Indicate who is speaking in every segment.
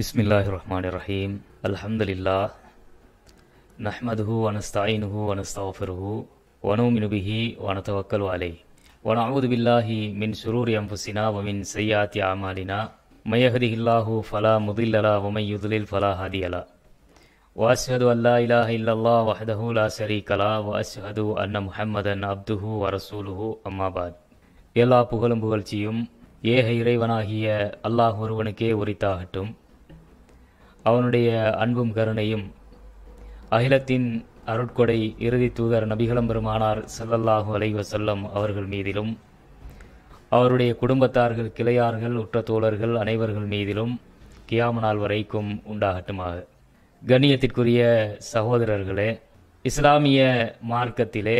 Speaker 1: பிஸ்மில்லாஹ் ரஹ்மான் ரஹீம் அல்ஹம்துலில்லா நஹ்மதுஹு வனஸ்தாயினுஹு வனஸ்தாஃபிருஹு வனோமினுபிஹி வனதவக்கல் அலை வன அவுது பில்லாஹி மின் சுரூர் அம்புசினா வமின் செய்யாத்தி ஆமாலினா இல்லாஹு ஃபலா முதில்லலா வமையுதுலில் ஃபலா ஹதியலா வாஸ்ஹது அல்லா இலாஹ இல்லல்லா வஹதஹு லா ஷரீகலா வாஸ்ஹது அன்ன முஹம்மதன் அப்துஹு வரசூலுஹு அம்மாபாத் எல்லா புகழும் புகழ்ச்சியும் ஏக இறைவனாகிய அல்லாஹ் ஒருவனுக்கே உரித்தாகட்டும் அவனுடைய அன்பும் கருணையும் அகிலத்தின் அருட்கொடை இறுதி தூதர் நபிகளம் பெருமானார் சல்லல்லாஹு அலைவசல்லம் அவர்கள் மீதிலும் அவருடைய குடும்பத்தார்கள் கிளையார்கள் உற்ற தோழர்கள் அனைவர்கள் மீதிலும் கியாம நாள் வரைக்கும் உண்டாகட்டுமாக கண்ணியத்திற்குரிய சகோதரர்களே இஸ்லாமிய மார்க்கத்திலே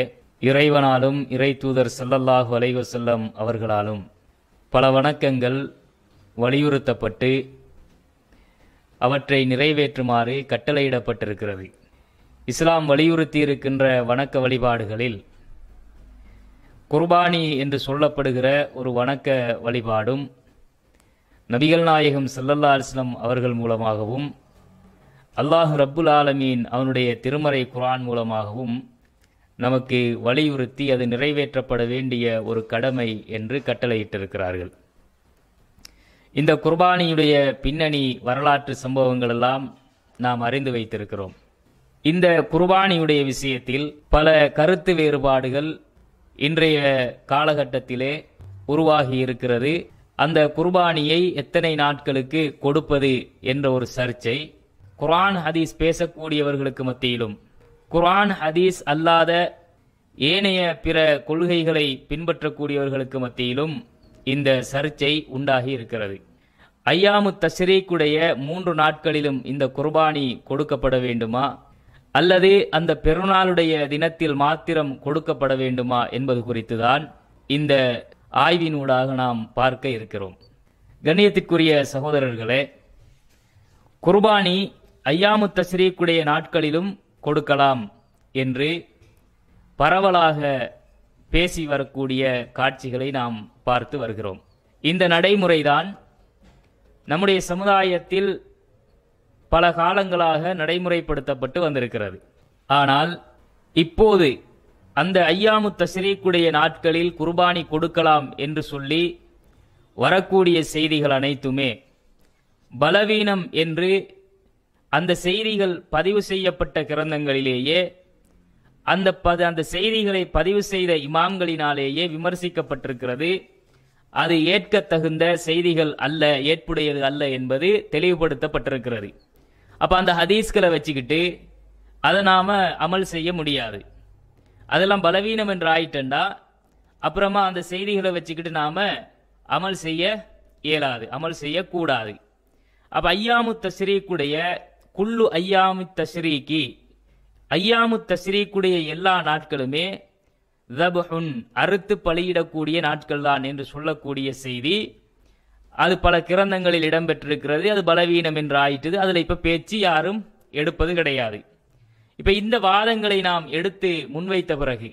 Speaker 1: இறைவனாலும் இறை தூதர் அலைவ அலைவசல்லம் அவர்களாலும் பல வணக்கங்கள் வலியுறுத்தப்பட்டு அவற்றை நிறைவேற்றுமாறு கட்டளையிடப்பட்டிருக்கிறது இஸ்லாம் வலியுறுத்தி இருக்கின்ற வணக்க வழிபாடுகளில் குர்பானி என்று சொல்லப்படுகிற ஒரு வணக்க வழிபாடும் நபிகள் நாயகம் சல்லல்லா அலிஸ்லம் அவர்கள் மூலமாகவும் அல்லாஹ் ரப்புல் ஆலமீன் அவனுடைய திருமறை குரான் மூலமாகவும் நமக்கு வலியுறுத்தி அது நிறைவேற்றப்பட வேண்டிய ஒரு கடமை என்று கட்டளையிட்டிருக்கிறார்கள் இந்த குர்பானியுடைய பின்னணி வரலாற்று சம்பவங்கள் எல்லாம் நாம் அறிந்து வைத்திருக்கிறோம் இந்த குர்பானியுடைய விஷயத்தில் பல கருத்து வேறுபாடுகள் இன்றைய காலகட்டத்திலே உருவாகி இருக்கிறது அந்த குர்பானியை எத்தனை நாட்களுக்கு கொடுப்பது என்ற ஒரு சர்ச்சை குரான் ஹதீஸ் பேசக்கூடியவர்களுக்கு மத்தியிலும் குரான் ஹதீஸ் அல்லாத ஏனைய பிற கொள்கைகளை பின்பற்றக்கூடியவர்களுக்கு மத்தியிலும் இந்த சர்ச்சை உண்டாகி இருக்கிறது ஐயாமு தஸ்ரீக்குடைய மூன்று நாட்களிலும் இந்த குர்பானி கொடுக்கப்பட வேண்டுமா அல்லது அந்த பெருநாளுடைய தினத்தில் மாத்திரம் கொடுக்கப்பட வேண்டுமா என்பது குறித்துதான் இந்த ஆய்வினூடாக நாம் பார்க்க இருக்கிறோம் கணியத்திற்குரிய சகோதரர்களே குர்பானி ஐயாமு தஸ்ரீக்குடைய நாட்களிலும் கொடுக்கலாம் என்று பரவலாக பேசி வரக்கூடிய காட்சிகளை நாம் பார்த்து வருகிறோம் இந்த நடைமுறைதான் நம்முடைய சமுதாயத்தில் பல காலங்களாக நடைமுறைப்படுத்தப்பட்டு வந்திருக்கிறது ஆனால் இப்போது அந்த ஐயாமு தஸ்ரீக்குடைய நாட்களில் குர்பானி கொடுக்கலாம் என்று சொல்லி வரக்கூடிய செய்திகள் அனைத்துமே பலவீனம் என்று அந்த செய்திகள் பதிவு செய்யப்பட்ட கிரந்தங்களிலேயே அந்த பத அந்த செய்திகளை பதிவு செய்த இமாம்களினாலேயே விமர்சிக்கப்பட்டிருக்கிறது அது ஏற்கத்தகுந்த செய்திகள் அல்ல ஏற்புடையது அல்ல என்பது தெளிவுபடுத்தப்பட்டிருக்கிறது அப்போ அந்த ஹதீஸ்களை வச்சுக்கிட்டு அதை நாம் அமல் செய்ய முடியாது அதெல்லாம் பலவீனம் என்று ஆயிட்டண்டா அப்புறமா அந்த செய்திகளை வச்சுக்கிட்டு நாம் அமல் செய்ய இயலாது அமல் செய்யக்கூடாது அப்போ ஐயாமு தஸ்ரீக்குடைய குள்ளு ஐயாமு தஸ்ரீக்கு ஐயாமு தஸ்ரீக்குடைய எல்லா நாட்களுமே தபுன் அறுத்து பலியிடக்கூடிய நாட்கள் தான் என்று சொல்லக்கூடிய செய்தி அது பல கிரந்தங்களில் இடம்பெற்றிருக்கிறது அது பலவீனம் என்று ஆயிட்டது அதில் இப்போ பேச்சு யாரும் எடுப்பது கிடையாது இப்போ இந்த வாதங்களை நாம் எடுத்து முன்வைத்த பிறகு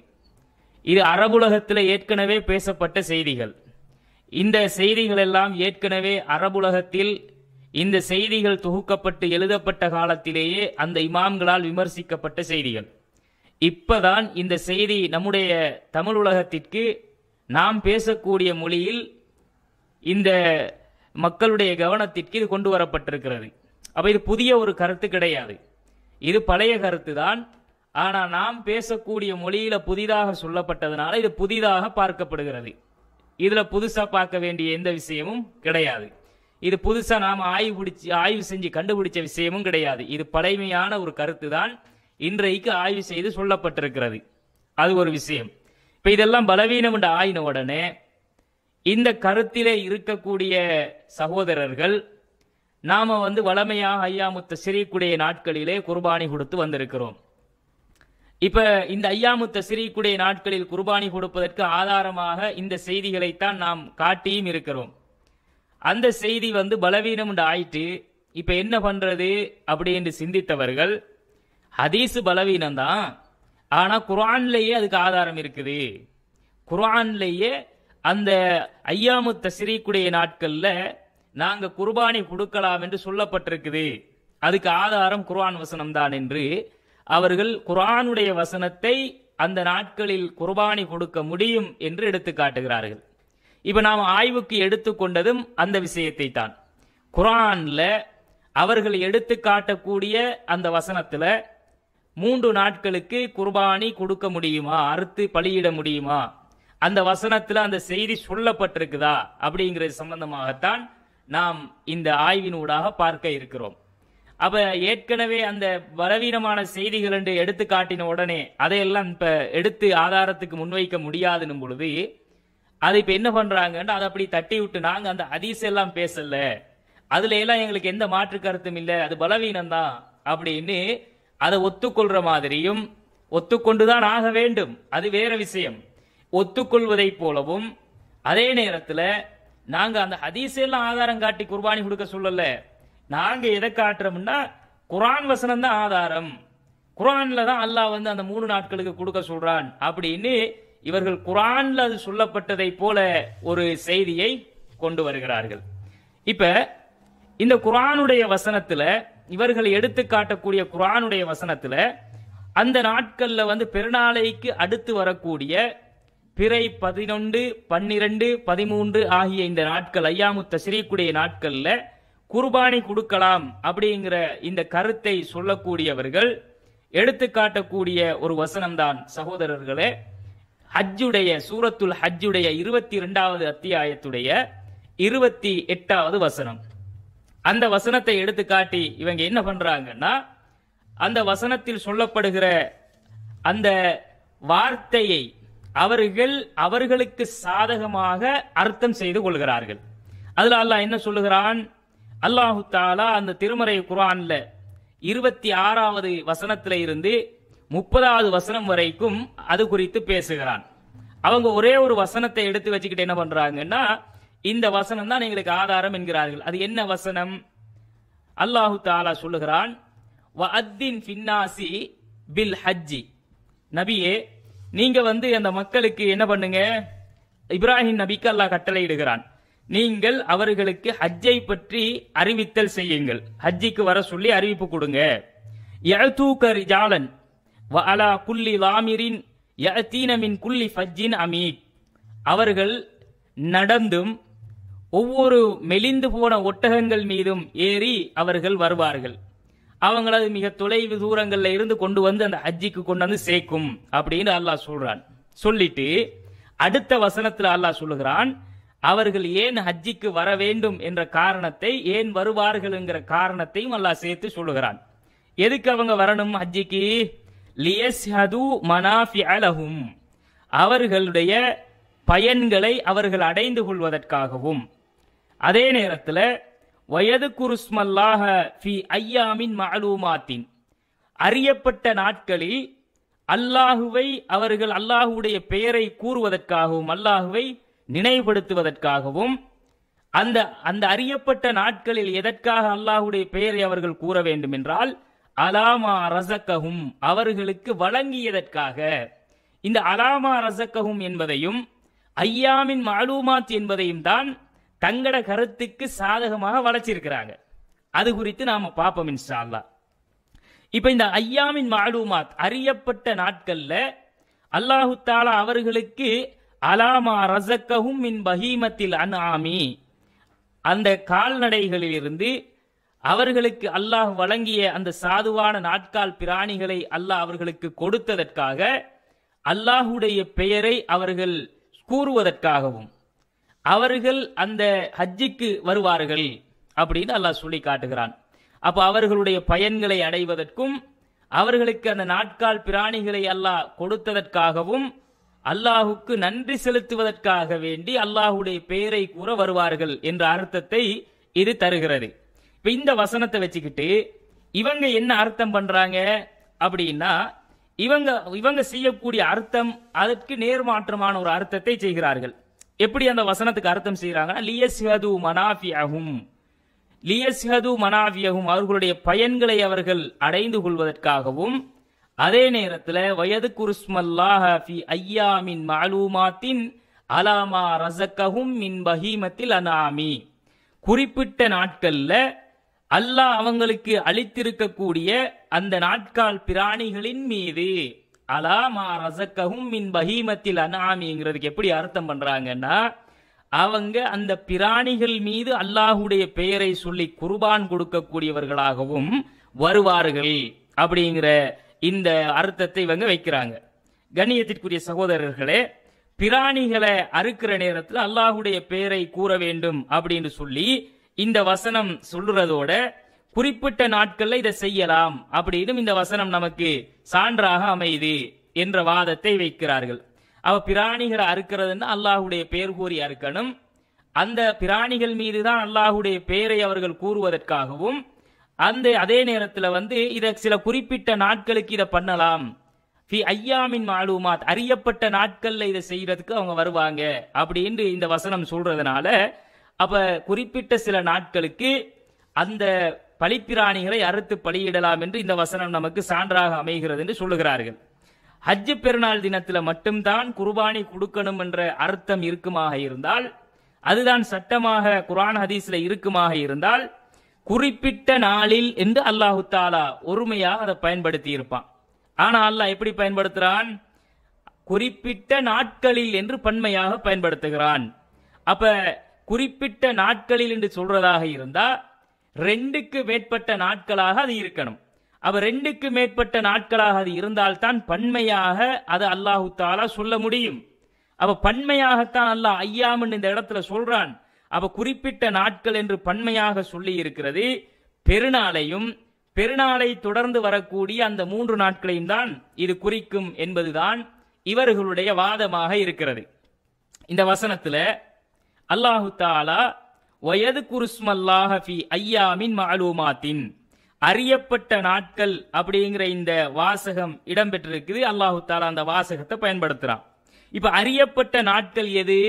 Speaker 1: இது அரபுலகத்தில் ஏற்கனவே பேசப்பட்ட செய்திகள் இந்த செய்திகள் எல்லாம் ஏற்கனவே அரபுலகத்தில் இந்த செய்திகள் தொகுக்கப்பட்டு எழுதப்பட்ட காலத்திலேயே அந்த இமாம்களால் விமர்சிக்கப்பட்ட செய்திகள் இப்பதான் இந்த செய்தி நம்முடைய தமிழ் உலகத்திற்கு நாம் பேசக்கூடிய மொழியில் இந்த மக்களுடைய கவனத்திற்கு இது கொண்டு வரப்பட்டிருக்கிறது அப்ப இது புதிய ஒரு கருத்து கிடையாது இது பழைய கருத்து தான் ஆனால் நாம் பேசக்கூடிய மொழியில புதிதாக சொல்லப்பட்டதுனால இது புதிதாக பார்க்கப்படுகிறது இதுல புதுசா பார்க்க வேண்டிய எந்த விஷயமும் கிடையாது இது புதுசா நாம் ஆய்வு பிடிச்சி ஆய்வு செஞ்சு கண்டுபிடிச்ச விஷயமும் கிடையாது இது பழைமையான ஒரு கருத்து தான் இன்றைக்கு ஆய்வு செய்து சொல்லப்பட்டிருக்கிறது அது ஒரு விஷயம் இப்ப இதெல்லாம் பலவீனம் என்று ஆயின உடனே இந்த கருத்திலே இருக்கக்கூடிய சகோதரர்கள் நாம வந்து வளமையாக ஐயாமுத்த சிறீக்குடைய நாட்களிலே குர்பானி கொடுத்து வந்திருக்கிறோம் இப்ப இந்த ஐயாமுத்த சிறீக்குடைய நாட்களில் குர்பானி கொடுப்பதற்கு ஆதாரமாக இந்த செய்திகளைத்தான் நாம் காட்டியும் இருக்கிறோம் அந்த செய்தி வந்து பலவீனம் என்று ஆயிட்டு இப்ப என்ன பண்றது அப்படி என்று சிந்தித்தவர்கள் ஹதீஸு பலவீனம் தான் ஆனால் குரான்லேயே அதுக்கு ஆதாரம் இருக்குது குரான்லயே அந்த ஐயாமு தஸ்ரீக்குடைய நாட்களில் நாங்கள் குர்பானி கொடுக்கலாம் என்று சொல்லப்பட்டிருக்குது அதுக்கு ஆதாரம் குர்ஆன் வசனம் தான் என்று அவர்கள் குரானுடைய வசனத்தை அந்த நாட்களில் குர்பானி கொடுக்க முடியும் என்று எடுத்து காட்டுகிறார்கள் இப்போ நாம் ஆய்வுக்கு எடுத்துக்கொண்டதும் அந்த விஷயத்தை தான் குரான்ல அவர்கள் எடுத்து காட்டக்கூடிய அந்த வசனத்தில் மூன்று நாட்களுக்கு குர்பானி கொடுக்க முடியுமா அறுத்து பலியிட முடியுமா அந்த வசனத்தில் அந்த செய்தி சொல்லப்பட்டிருக்குதா அப்படிங்கிறது சம்பந்தமாகத்தான் நாம் இந்த ஆய்வின் ஊடாக பார்க்க இருக்கிறோம் அப்ப ஏற்கனவே அந்த பலவீனமான செய்திகள் என்று எடுத்து காட்டின உடனே அதையெல்லாம் இப்ப எடுத்து ஆதாரத்துக்கு முன்வைக்க முடியாதுன்னு பொழுது அதை இப்ப என்ன பண்றாங்கன்னு அதை அப்படி தட்டி விட்டு நாங்க அந்த அதிச எல்லாம் பேசல அதுல எல்லாம் எங்களுக்கு எந்த மாற்று கருத்தும் இல்லை அது பலவீனம் தான் அப்படின்னு அதை ஒத்துக்கொள்ற மாதிரியும் ஒத்துக்கொண்டுதான் ஆக வேண்டும் அது வேற விஷயம் ஒத்துக்கொள்வதை போலவும் அதே நேரத்தில் நாங்க அந்த ஹதீஸெல்லாம் ஆதாரம் காட்டி குர்பானி கொடுக்க சொல்லல நாங்க எதை காட்டுறோம்னா குரான் வசனம் தான் ஆதாரம் குரான்ல தான் அல்லாஹ் வந்து அந்த மூணு நாட்களுக்கு கொடுக்க சொல்றான் அப்படின்னு இவர்கள் குரான்ல அது சொல்லப்பட்டதை போல ஒரு செய்தியை கொண்டு வருகிறார்கள் இப்ப இந்த குரானுடைய வசனத்துல இவர்களை எடுத்து காட்டக்கூடிய குரானுடைய வசனத்துல அந்த நாட்கள்ல வந்து பெருநாளைக்கு அடுத்து வரக்கூடிய பிறை பதினொன்று பன்னிரண்டு பதிமூன்று ஆகிய இந்த நாட்கள் ஐயாமுத்த சிறீக்குடைய நாட்கள்ல குர்பானி கொடுக்கலாம் அப்படிங்கிற இந்த கருத்தை சொல்லக்கூடியவர்கள் எடுத்து காட்டக்கூடிய ஒரு வசனம்தான் சகோதரர்களே ஹஜ்ஜுடைய சூரத்துல் ஹஜ்ஜுடைய இருபத்தி இரண்டாவது அத்தியாயத்துடைய இருபத்தி எட்டாவது வசனம் அந்த வசனத்தை எடுத்து காட்டி இவங்க என்ன பண்றாங்கன்னா அந்த வசனத்தில் சொல்லப்படுகிற அந்த வார்த்தையை அவர்கள் அவர்களுக்கு சாதகமாக அர்த்தம் செய்து கொள்கிறார்கள் அதுல அல்லாஹ் என்ன சொல்லுகிறான் அல்லாஹு தாலா அந்த திருமறை குரான்ல இருபத்தி ஆறாவது வசனத்தில இருந்து முப்பதாவது வசனம் வரைக்கும் அது குறித்து பேசுகிறான் அவங்க ஒரே ஒரு வசனத்தை எடுத்து வச்சுக்கிட்டு என்ன பண்றாங்கன்னா இந்த வசனம் தான் எங்களுக்கு ஆதாரம் என்கிறார்கள் அது என்ன வசனம் அல்லாஹு தாலா சொல்லுகிறான் பில் ஹஜ்ஜி நபியே நீங்க வந்து அந்த மக்களுக்கு என்ன பண்ணுங்க இப்ராஹிம் நபிக்கு அல்லாஹ் கட்டளையிடுகிறான் நீங்கள் அவர்களுக்கு ஹஜ்ஜை பற்றி அறிவித்தல் செய்யுங்கள் ஹஜ்ஜிக்கு வர சொல்லி அறிவிப்பு கொடுங்க அலா ஃபஜ்ஜின் அமீக் அவர்கள் நடந்தும் ஒவ்வொரு மெலிந்து போன ஒட்டகங்கள் மீதும் ஏறி அவர்கள் வருவார்கள் அவங்களது மிக தொலைவு தூரங்கள்ல இருந்து கொண்டு வந்து அந்த ஹஜ்ஜிக்கு கொண்டு வந்து சேர்க்கும் அப்படின்னு அல்லாஹ் சொல்றான் சொல்லிட்டு அடுத்த வசனத்தில் அல்லாஹ் சொல்லுகிறான் அவர்கள் ஏன் ஹஜ்ஜிக்கு வர வேண்டும் என்ற காரணத்தை ஏன் வருவார்கள் என்கிற காரணத்தையும் அல்லாஹ் சேர்த்து சொல்லுகிறான் எதுக்கு அவங்க வரணும் ஹஜ்ஜிக்கு லியஸ் மனாஃபி அலஹும் அவர்களுடைய பயன்களை அவர்கள் அடைந்து கொள்வதற்காகவும் அதே நேரத்தில் வயது குருஸ்மல்லாக ஃபி ஐயாமின் மாலூமாத்தின் அறியப்பட்ட நாட்களில் அல்லாஹுவை அவர்கள் அல்லாஹுடைய பெயரை கூறுவதற்காகவும் அல்லாஹுவை நினைவுபடுத்துவதற்காகவும் அந்த அந்த அறியப்பட்ட நாட்களில் எதற்காக அல்லாஹுடைய பெயரை அவர்கள் கூற வேண்டும் என்றால் அலாமா ரசக்கஹும் அவர்களுக்கு வழங்கியதற்காக இந்த அலாமா ரசக்கஹும் என்பதையும் ஐயாமின் மாலூமாத் என்பதையும் தான் தங்கட கருத்துக்கு சாதகமாக வளர்ச்சிருக்கிறாங்க அது குறித்து நாம பார்ப்போம் இன்ஷால்லா இப்ப இந்த ஐயாமின் மாலூமாத் அறியப்பட்ட நாட்கள்ல அல்லாஹு தாலா அவர்களுக்கு அலாமா ரசக்கவும் மின் பஹீமத்தில் ஆமி அந்த கால்நடைகளிலிருந்து அவர்களுக்கு அல்லாஹ் வழங்கிய அந்த சாதுவான நாட்கால் பிராணிகளை அல்லாஹ் அவர்களுக்கு கொடுத்ததற்காக அல்லாஹுடைய பெயரை அவர்கள் கூறுவதற்காகவும் அவர்கள் அந்த ஹஜ்ஜிக்கு வருவார்கள் அப்படின்னு அல்லாஹ் சொல்லி காட்டுகிறான் அப்போ அவர்களுடைய பயன்களை அடைவதற்கும் அவர்களுக்கு அந்த நாட்கால் பிராணிகளை அல்லாஹ் கொடுத்ததற்காகவும் அல்லாஹுக்கு நன்றி செலுத்துவதற்காக வேண்டி அல்லாஹுடைய பெயரை கூற வருவார்கள் என்ற அர்த்தத்தை இது தருகிறது இப்ப இந்த வசனத்தை வச்சுக்கிட்டு இவங்க என்ன அர்த்தம் பண்றாங்க அப்படின்னா இவங்க இவங்க செய்யக்கூடிய அர்த்தம் அதற்கு நேர்மாற்றமான ஒரு அர்த்தத்தை செய்கிறார்கள் எப்படி அந்த வசனத்துக்கு அர்த்தம் செய்கிறாங்கன்னா லியஸ்ஹது மனாஃபியஹும் லியஸ்ஹது மனாஃபியஹும் அவர்களுடைய பயன்களை அவர்கள் அடைந்து கொள்வதற்காகவும் அதே நேரத்தில் வயது குருஸ்மல்லாஹ் ஃபி ஐயாமின் மாலூமாத்தின் அலாமா ரசக்கஹும் மின் பஹீமத்தில் அனாமி குறிப்பிட்ட நாட்கள்ல அல்லாஹ் அவங்களுக்கு அளித்திருக்கக்கூடிய அந்த நாட்கால் பிராணிகளின் மீது அலாமா ரசக்கஹும் மின் பஹீமத்தில் அனாமிங்கிறதுக்கு எப்படி அர்த்தம் பண்றாங்கன்னா அவங்க அந்த பிராணிகள் மீது அல்லாஹுடைய பெயரை சொல்லி குர்பான் கொடுக்கக்கூடியவர்களாகவும் வருவார்கள் அப்படிங்கிற இந்த அர்த்தத்தை இவங்க வைக்கிறாங்க கண்ணியத்திற்குரிய சகோதரர்களே பிராணிகளை அறுக்கிற நேரத்தில் அல்லாஹுடைய பெயரை கூற வேண்டும் அப்படின்னு சொல்லி இந்த வசனம் சொல்றதோட குறிப்பிட்ட நாட்கள்ல இதை செய்யலாம் அப்படின்னு இந்த வசனம் நமக்கு சான்றாக அமையுது என்ற வாதத்தை வைக்கிறார்கள் அவ பிராணிகளை அறுக்கிறதுன்னா அல்லாஹுடைய பெயர் கூறி அறுக்கணும் அந்த பிராணிகள் மீது தான் அல்லாஹுடைய பெயரை அவர்கள் கூறுவதற்காகவும் அந்த அதே நேரத்தில் வந்து இதை சில குறிப்பிட்ட நாட்களுக்கு இதை பண்ணலாம் ஐயாமின் மாலுமாத் அறியப்பட்ட நாட்கள்ல இதை செய்யறதுக்கு அவங்க வருவாங்க அப்படின்னு இந்த வசனம் சொல்றதுனால அப்ப குறிப்பிட்ட சில நாட்களுக்கு அந்த பழிப்பிராணிகளை அறுத்து பலியிடலாம் என்று இந்த வசனம் நமக்கு சான்றாக அமைகிறது என்று சொல்லுகிறார்கள் ஹஜ் பெருநாள் தினத்தில் மட்டும்தான் குர்பானி கொடுக்கணும் என்ற அர்த்தம் இருக்குமாக இருந்தால் அதுதான் சட்டமாக குரான் ஹதீஸ்ல இருக்குமாக இருந்தால் குறிப்பிட்ட நாளில் என்று அல்லாஹு தாலா ஒருமையாக அதை பயன்படுத்தி இருப்பான் ஆனா அல்லாஹ் எப்படி பயன்படுத்துறான் குறிப்பிட்ட நாட்களில் என்று பன்மையாக பயன்படுத்துகிறான் அப்ப குறிப்பிட்ட நாட்களில் என்று சொல்றதாக இருந்தா ரெண்டுக்கு மேற்பட்ட நாட்களாக அது இருக்கணும் அவ ரெண்டுக்கு மேற்பட்ட நாட்களாக அது இருந்தால்தான் பன்மையாக அது அல்லாஹு தாலா சொல்ல முடியும் அவ பன்மையாகத்தான் அல்லாஹ் ஐயாமன் இந்த இடத்துல சொல்றான் அவ குறிப்பிட்ட நாட்கள் என்று பன்மையாக சொல்லி இருக்கிறது பெருநாளையும் பெருநாளை தொடர்ந்து வரக்கூடிய அந்த மூன்று நாட்களையும் தான் இது குறிக்கும் என்பதுதான் இவர்களுடைய வாதமாக இருக்கிறது இந்த வசனத்துல அல்லாஹு தாலா வயது குருஸ்மல்லாஹி ஐயாமின் மாலூமாத்தின் அறியப்பட்ட நாட்கள் அப்படிங்கிற இந்த வாசகம் இடம்பெற்றிருக்குது அல்லாஹு தாலா அந்த வாசகத்தை பயன்படுத்துறான் இப்ப அறியப்பட்ட நாட்கள் எது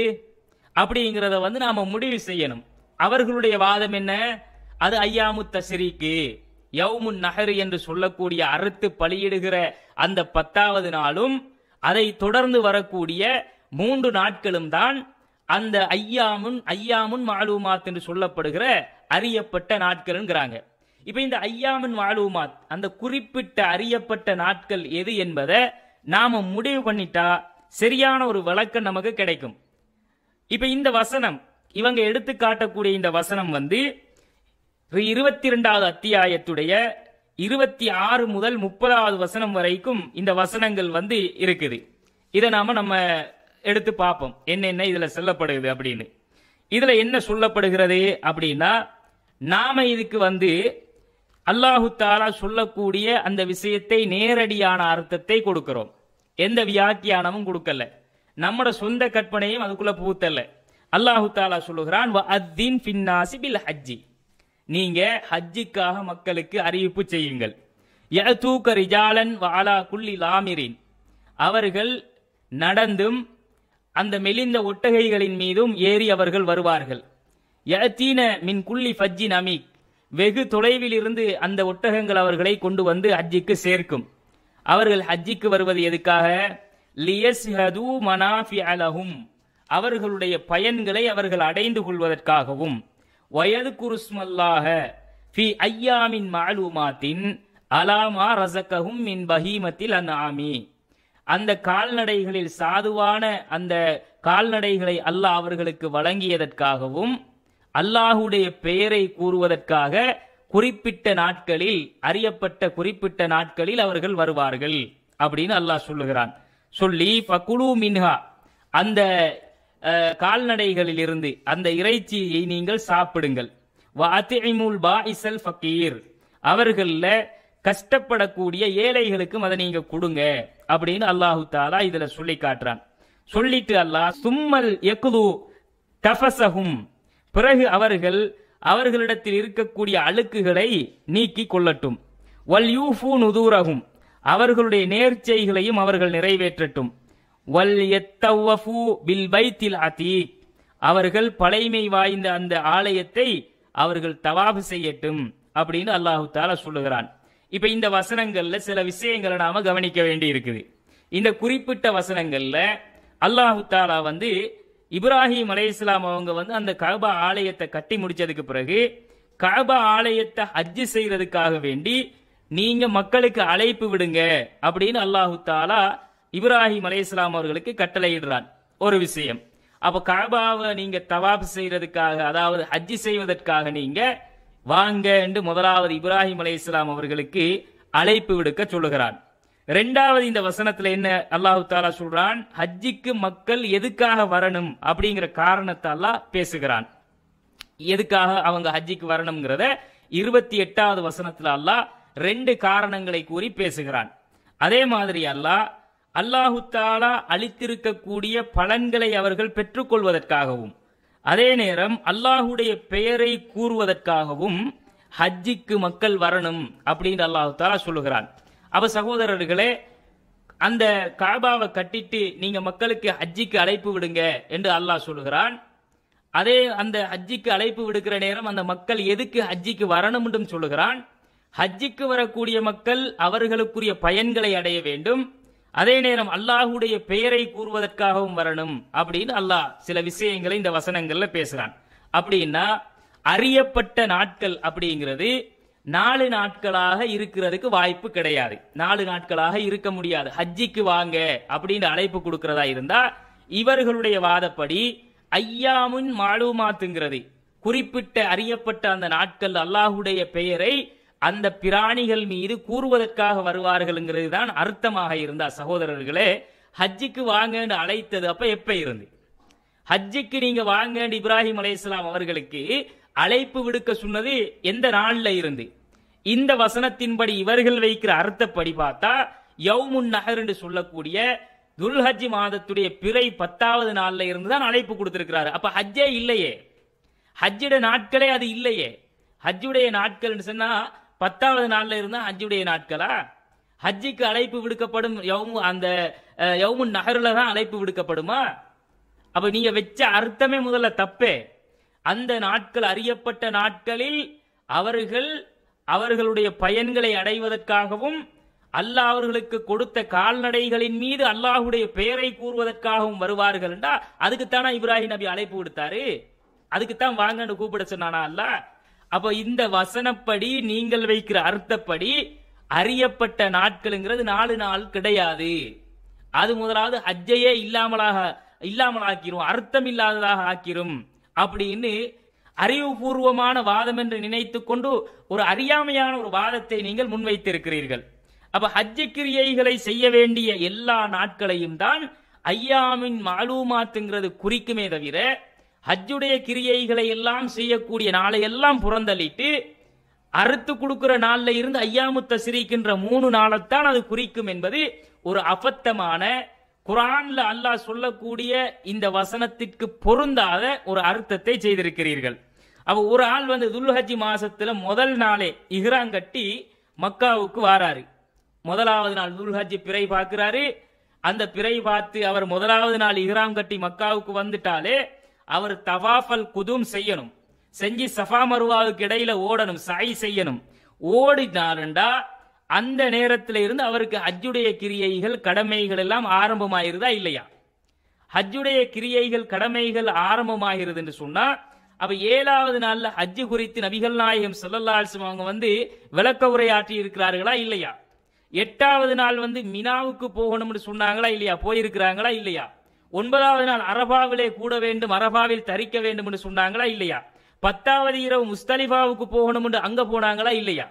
Speaker 1: அப்படிங்கிறத வந்து நாம முடிவு செய்யணும் அவர்களுடைய வாதம் என்ன அது ஐயாமு சிரிக்கு யவுமுன் நகர் என்று சொல்லக்கூடிய அறுத்து பலியிடுகிற அந்த பத்தாவது நாளும் அதை தொடர்ந்து வரக்கூடிய மூன்று நாட்களும் தான் அந்த ஐயாமுன் ஐயாமுன் மாலுமாத் என்று சொல்லப்படுகிற அறியப்பட்ட நாட்கள்ங்கிறாங்க இப்ப இந்த ஐயாமின் மாலுமாத் அந்த குறிப்பிட்ட அறியப்பட்ட நாட்கள் எது என்பதை நாம முடிவு பண்ணிட்டா சரியான ஒரு விளக்கம் நமக்கு கிடைக்கும் இப்ப இந்த வசனம் இவங்க எடுத்து காட்டக்கூடிய இந்த வசனம் வந்து இருபத்தி இரண்டாவது அத்தியாயத்துடைய இருபத்தி ஆறு முதல் முப்பதாவது வசனம் வரைக்கும் இந்த வசனங்கள் வந்து இருக்குது இதை நாம நம்ம எடுத்து பார்ப்போம் என்னென்ன இதுல சொல்லப்படுகிறது அப்படின்னு இதுல என்ன சொல்லப்படுகிறது அப்படின்னா நாம இதுக்கு வந்து அல்லாஹு தாலா சொல்லக்கூடிய அந்த விஷயத்தை நேரடியான அர்த்தத்தை கொடுக்கிறோம் எந்த வியாக்கியானமும் கொடுக்கல நம்மட சொந்த கற்பனையும் அதுக்குள்ள பூத்தல்ல அல்லாஹு தாலா சொல்லுகிறான் ஹஜ்ஜி நீங்க ஹஜ்ஜிக்காக மக்களுக்கு அறிவிப்பு செய்யுங்கள் தூக்க ரிஜாலன் வாலா குள்ளி லாமிரின் அவர்கள் நடந்தும் அந்த மெலிந்த ஒட்டகைகளின் மீதும் ஏறி அவர்கள் வருவார்கள் யத்தீன மின் குள்ளி ஃபஜ்ஜி நமீக் வெகு தொலைவில் இருந்து அந்த ஒட்டகங்கள் அவர்களை கொண்டு வந்து ஹஜ்ஜிக்கு சேர்க்கும் அவர்கள் ஹஜ்ஜிக்கு வருவது எதுக்காக லியஸ் ஹது மனாஃபி அவர்களுடைய பயன்களை அவர்கள் அடைந்து கொள்வதற்காகவும் வயது குருஸ்மல்லாக ஃபி ஐயாமின் மாலுமாத்தின் அலாமா ரசக்கஹும் மின் பஹீமத்தில் அன் ஆமி அந்த கால்நடைகளில் சாதுவான அந்த கால்நடைகளை அல்லாஹ் அவர்களுக்கு வழங்கியதற்காகவும் அல்லாஹுடைய பெயரை கூறுவதற்காக குறிப்பிட்ட நாட்களில் அறியப்பட்ட குறிப்பிட்ட நாட்களில் அவர்கள் வருவார்கள் அப்படின்னு அல்லாஹ் சொல்லுகிறான் சொல்லி பகுலு மின்ஹா அந்த கால்நடைகளில் இருந்து அந்த இறைச்சியை நீங்கள் சாப்பிடுங்கள் வாத்திமுல் ஃபக்கீர் அவர்களில் கஷ்டப்படக்கூடிய ஏழைகளுக்கும் அதை நீங்க கொடுங்க அப்படின்னு அல்லாஹு தாலா இதுல சொல்லி காட்டுறான் சொல்லிட்டு அல்லாஹ் சும்மல் எக்குது தபசகும் பிறகு அவர்கள் அவர்களிடத்தில் இருக்கக்கூடிய அழுக்குகளை நீக்கி கொள்ளட்டும் வல் நுதூரகும் அவர்களுடைய நேர்ச்சைகளையும் அவர்கள் நிறைவேற்றட்டும் வல் எத்தவஃபு பில் பைத்தில் அதீக் அவர்கள் பழைமை வாய்ந்த அந்த ஆலயத்தை அவர்கள் தவாபு செய்யட்டும் அப்படின்னு அல்லாஹு தாலா சொல்லுகிறான் இப்ப இந்த வசனங்கள்ல சில விஷயங்களை நாம கவனிக்க வேண்டி இருக்குது இந்த குறிப்பிட்ட வசனங்கள்ல அல்லாஹு தாலா வந்து இப்ராஹிம் அலே இஸ்லாம் அவங்க வந்து அந்த கபா ஆலயத்தை கட்டி முடிச்சதுக்கு பிறகு கபா ஆலயத்தை ஹஜ்ஜு செய்யறதுக்காக வேண்டி நீங்க மக்களுக்கு அழைப்பு விடுங்க அப்படின்னு அல்லாஹு தாலா இப்ராஹிம் அலே இஸ்லாம் அவர்களுக்கு கட்டளையிடுறான் ஒரு விஷயம் அப்ப கபாவை நீங்க தவாப் செய்யறதுக்காக அதாவது ஹஜ்ஜி செய்வதற்காக நீங்க வாங்க என்று முதலாவது இப்ராஹிம் அலை இஸ்லாம் அவர்களுக்கு அழைப்பு விடுக்க சொல்லுகிறான் ரெண்டாவது இந்த வசனத்துல என்ன அல்லாஹு தாலா சொல்றான் ஹஜ்ஜிக்கு மக்கள் எதுக்காக வரணும் அப்படிங்கிற காரணத்தை பேசுகிறான் எதுக்காக அவங்க ஹஜ்ஜிக்கு வரணுங்கிறத இருபத்தி எட்டாவது வசனத்துல அல்லாஹ் ரெண்டு காரணங்களை கூறி பேசுகிறான் அதே மாதிரி அல்லாஹ் அல்லாஹு தாலா அளித்திருக்கக்கூடிய பலன்களை அவர்கள் பெற்றுக்கொள்வதற்காகவும் அதே நேரம் அல்லாஹுடைய பெயரை கூறுவதற்காகவும் ஹஜ்ஜிக்கு மக்கள் வரணும் அப்படின்னு அல்லாஹு தாலா சொல்லுகிறான் அப்ப சகோதரர்களே அந்த காபாவை கட்டிட்டு நீங்க மக்களுக்கு ஹஜ்ஜிக்கு அழைப்பு விடுங்க என்று அல்லாஹ் சொல்லுகிறான் அதே அந்த ஹஜ்ஜிக்கு அழைப்பு விடுக்கிற நேரம் அந்த மக்கள் எதுக்கு ஹஜ்ஜிக்கு வரணும் என்றும் சொல்லுகிறான் ஹஜ்ஜிக்கு வரக்கூடிய மக்கள் அவர்களுக்குரிய பயன்களை அடைய வேண்டும் அதே நேரம் அல்லாஹுடைய பெயரை கூறுவதற்காகவும் வரணும் அப்படின்னு அல்லாஹ் சில விஷயங்களை இந்த வசனங்கள்ல பேசுறான் அப்படின்னா அறியப்பட்ட நாட்கள் அப்படிங்கிறது நாலு நாட்களாக இருக்கிறதுக்கு வாய்ப்பு கிடையாது நாலு நாட்களாக இருக்க முடியாது ஹஜ்ஜிக்கு வாங்க அப்படின்னு அழைப்பு கொடுக்கிறதா இருந்தா இவர்களுடைய வாதப்படி ஐயாமுன் மாலுமாத்துங்கிறது குறிப்பிட்ட அறியப்பட்ட அந்த நாட்கள் அல்லாஹுடைய பெயரை அந்த பிராணிகள் மீது கூறுவதற்காக வருவார்கள்ங்கிறது தான் அர்த்தமாக இருந்தா சகோதரர்களே ஹஜ்ஜிக்கு வாங்கன்னு அழைத்தது அப்ப எப்ப இருந்து ஹஜ்ஜிக்கு நீங்க வாங்கன்னு இப்ராஹிம் அலை இஸ்லாம் அவர்களுக்கு அழைப்பு விடுக்க சொன்னது எந்த நாள்ல இருந்து இந்த வசனத்தின்படி இவர்கள் வைக்கிற அர்த்தப்படி பார்த்தா யவுமுன் நகர் என்று சொல்லக்கூடிய துல்ஹஜ் மாதத்துடைய பிறை பத்தாவது நாள்ல இருந்து தான் அழைப்பு கொடுத்திருக்கிறாரு அப்ப ஹஜ்ஜே இல்லையே ஹஜ்ஜுடைய நாட்களே அது இல்லையே ஹஜ்ஜுடைய நாட்கள் சொன்னா பத்தாவது நாள்ல இருந்தா ஹஜ்ஜுடைய நாட்களா ஹஜ்ஜிக்கு அழைப்பு விடுக்கப்படும் யவமு அந்த யவமு நகர்ல தான் அழைப்பு விடுக்கப்படுமா அப்ப நீங்க வச்ச அர்த்தமே முதல்ல தப்பே அந்த நாட்கள் அறியப்பட்ட நாட்களில் அவர்கள் அவர்களுடைய பயன்களை அடைவதற்காகவும் அல்லாஹ் அவர்களுக்கு கொடுத்த கால்நடைகளின் மீது அல்லாஹுடைய பெயரை கூறுவதற்காகவும் வருவார்கள் அதுக்குத்தானா இப்ராஹிம் நபி அழைப்பு கொடுத்தாரு அதுக்குத்தான் வாங்கன்னு கூப்பிட சொன்னானா அல்லாஹ் அப்ப இந்த வசனப்படி நீங்கள் வைக்கிற அர்த்தப்படி அறியப்பட்ட நாட்கள்ங்கிறது நாலு நாள் கிடையாது அது முதலாவது ஹஜ்ஜையே இல்லாமலாக இல்லாமல் ஆக்கிரும் அர்த்தம் இல்லாததாக ஆக்கிரும் அப்படின்னு அறிவுபூர்வமான வாதம் என்று நினைத்து கொண்டு ஒரு அறியாமையான ஒரு வாதத்தை நீங்கள் முன்வைத்திருக்கிறீர்கள் அப்ப ஹஜ்ஜ கிரியைகளை செய்ய வேண்டிய எல்லா நாட்களையும் தான் ஐயாமின் மாலூமாத்துங்கிறது குறிக்குமே தவிர ஹஜ்ஜுடைய கிரியைகளை எல்லாம் செய்யக்கூடிய நாளை எல்லாம் புறந்தள்ளிட்டு அறுத்து கொடுக்கிற நாள்ல இருந்து ஐயாமுத்த சிரிக்கின்ற மூணு நாளைத்தான் அது குறிக்கும் என்பது ஒரு அபத்தமான குரான்ல அல்லாஹ் சொல்லக்கூடிய இந்த வசனத்திற்கு பொருந்தாத ஒரு அர்த்தத்தை செய்திருக்கிறீர்கள் அவ ஒரு ஆள் வந்து துல்ஹஜி மாசத்துல முதல் நாளே இஹ்ராங் கட்டி மக்காவுக்கு வாராரு முதலாவது நாள் துல்ஹஜி பிறை பார்க்கிறாரு அந்த பிறை பார்த்து அவர் முதலாவது நாள் இஹ்ராம் கட்டி மக்காவுக்கு வந்துட்டாலே அவர் தவாஃபல் குதும் செய்யணும் செஞ்சு சஃபா மருவாவுக்கு இடையில ஓடணும் சாய் செய்யணும் ஓடினாருண்டா அந்த நேரத்தில் இருந்து அவருக்கு ஹஜ்ஜுடைய கிரியைகள் கடமைகள் எல்லாம் ஆரம்பமாயிருதா இல்லையா ஹஜ்ஜுடைய கிரியைகள் கடமைகள் ஆரம்பமாகிறது என்று சொன்னா அப்ப ஏழாவது நாள்ல ஹஜ்ஜு குறித்து நபிகள் நாயகம் செல்லல்லாசம் அவங்க வந்து விளக்க உரையாற்றி இருக்கிறார்களா இல்லையா எட்டாவது நாள் வந்து மினாவுக்கு போகணும்னு சொன்னாங்களா இல்லையா போயிருக்கிறாங்களா இல்லையா ஒன்பதாவது நாள் அரபாவிலே கூட வேண்டும் அரபாவில் தரிக்க வேண்டும் என்று சொன்னாங்களா இல்லையா பத்தாவது இரவு முஸ்தலிஃபாவுக்கு போகணும் என்று அங்க போனாங்களா இல்லையா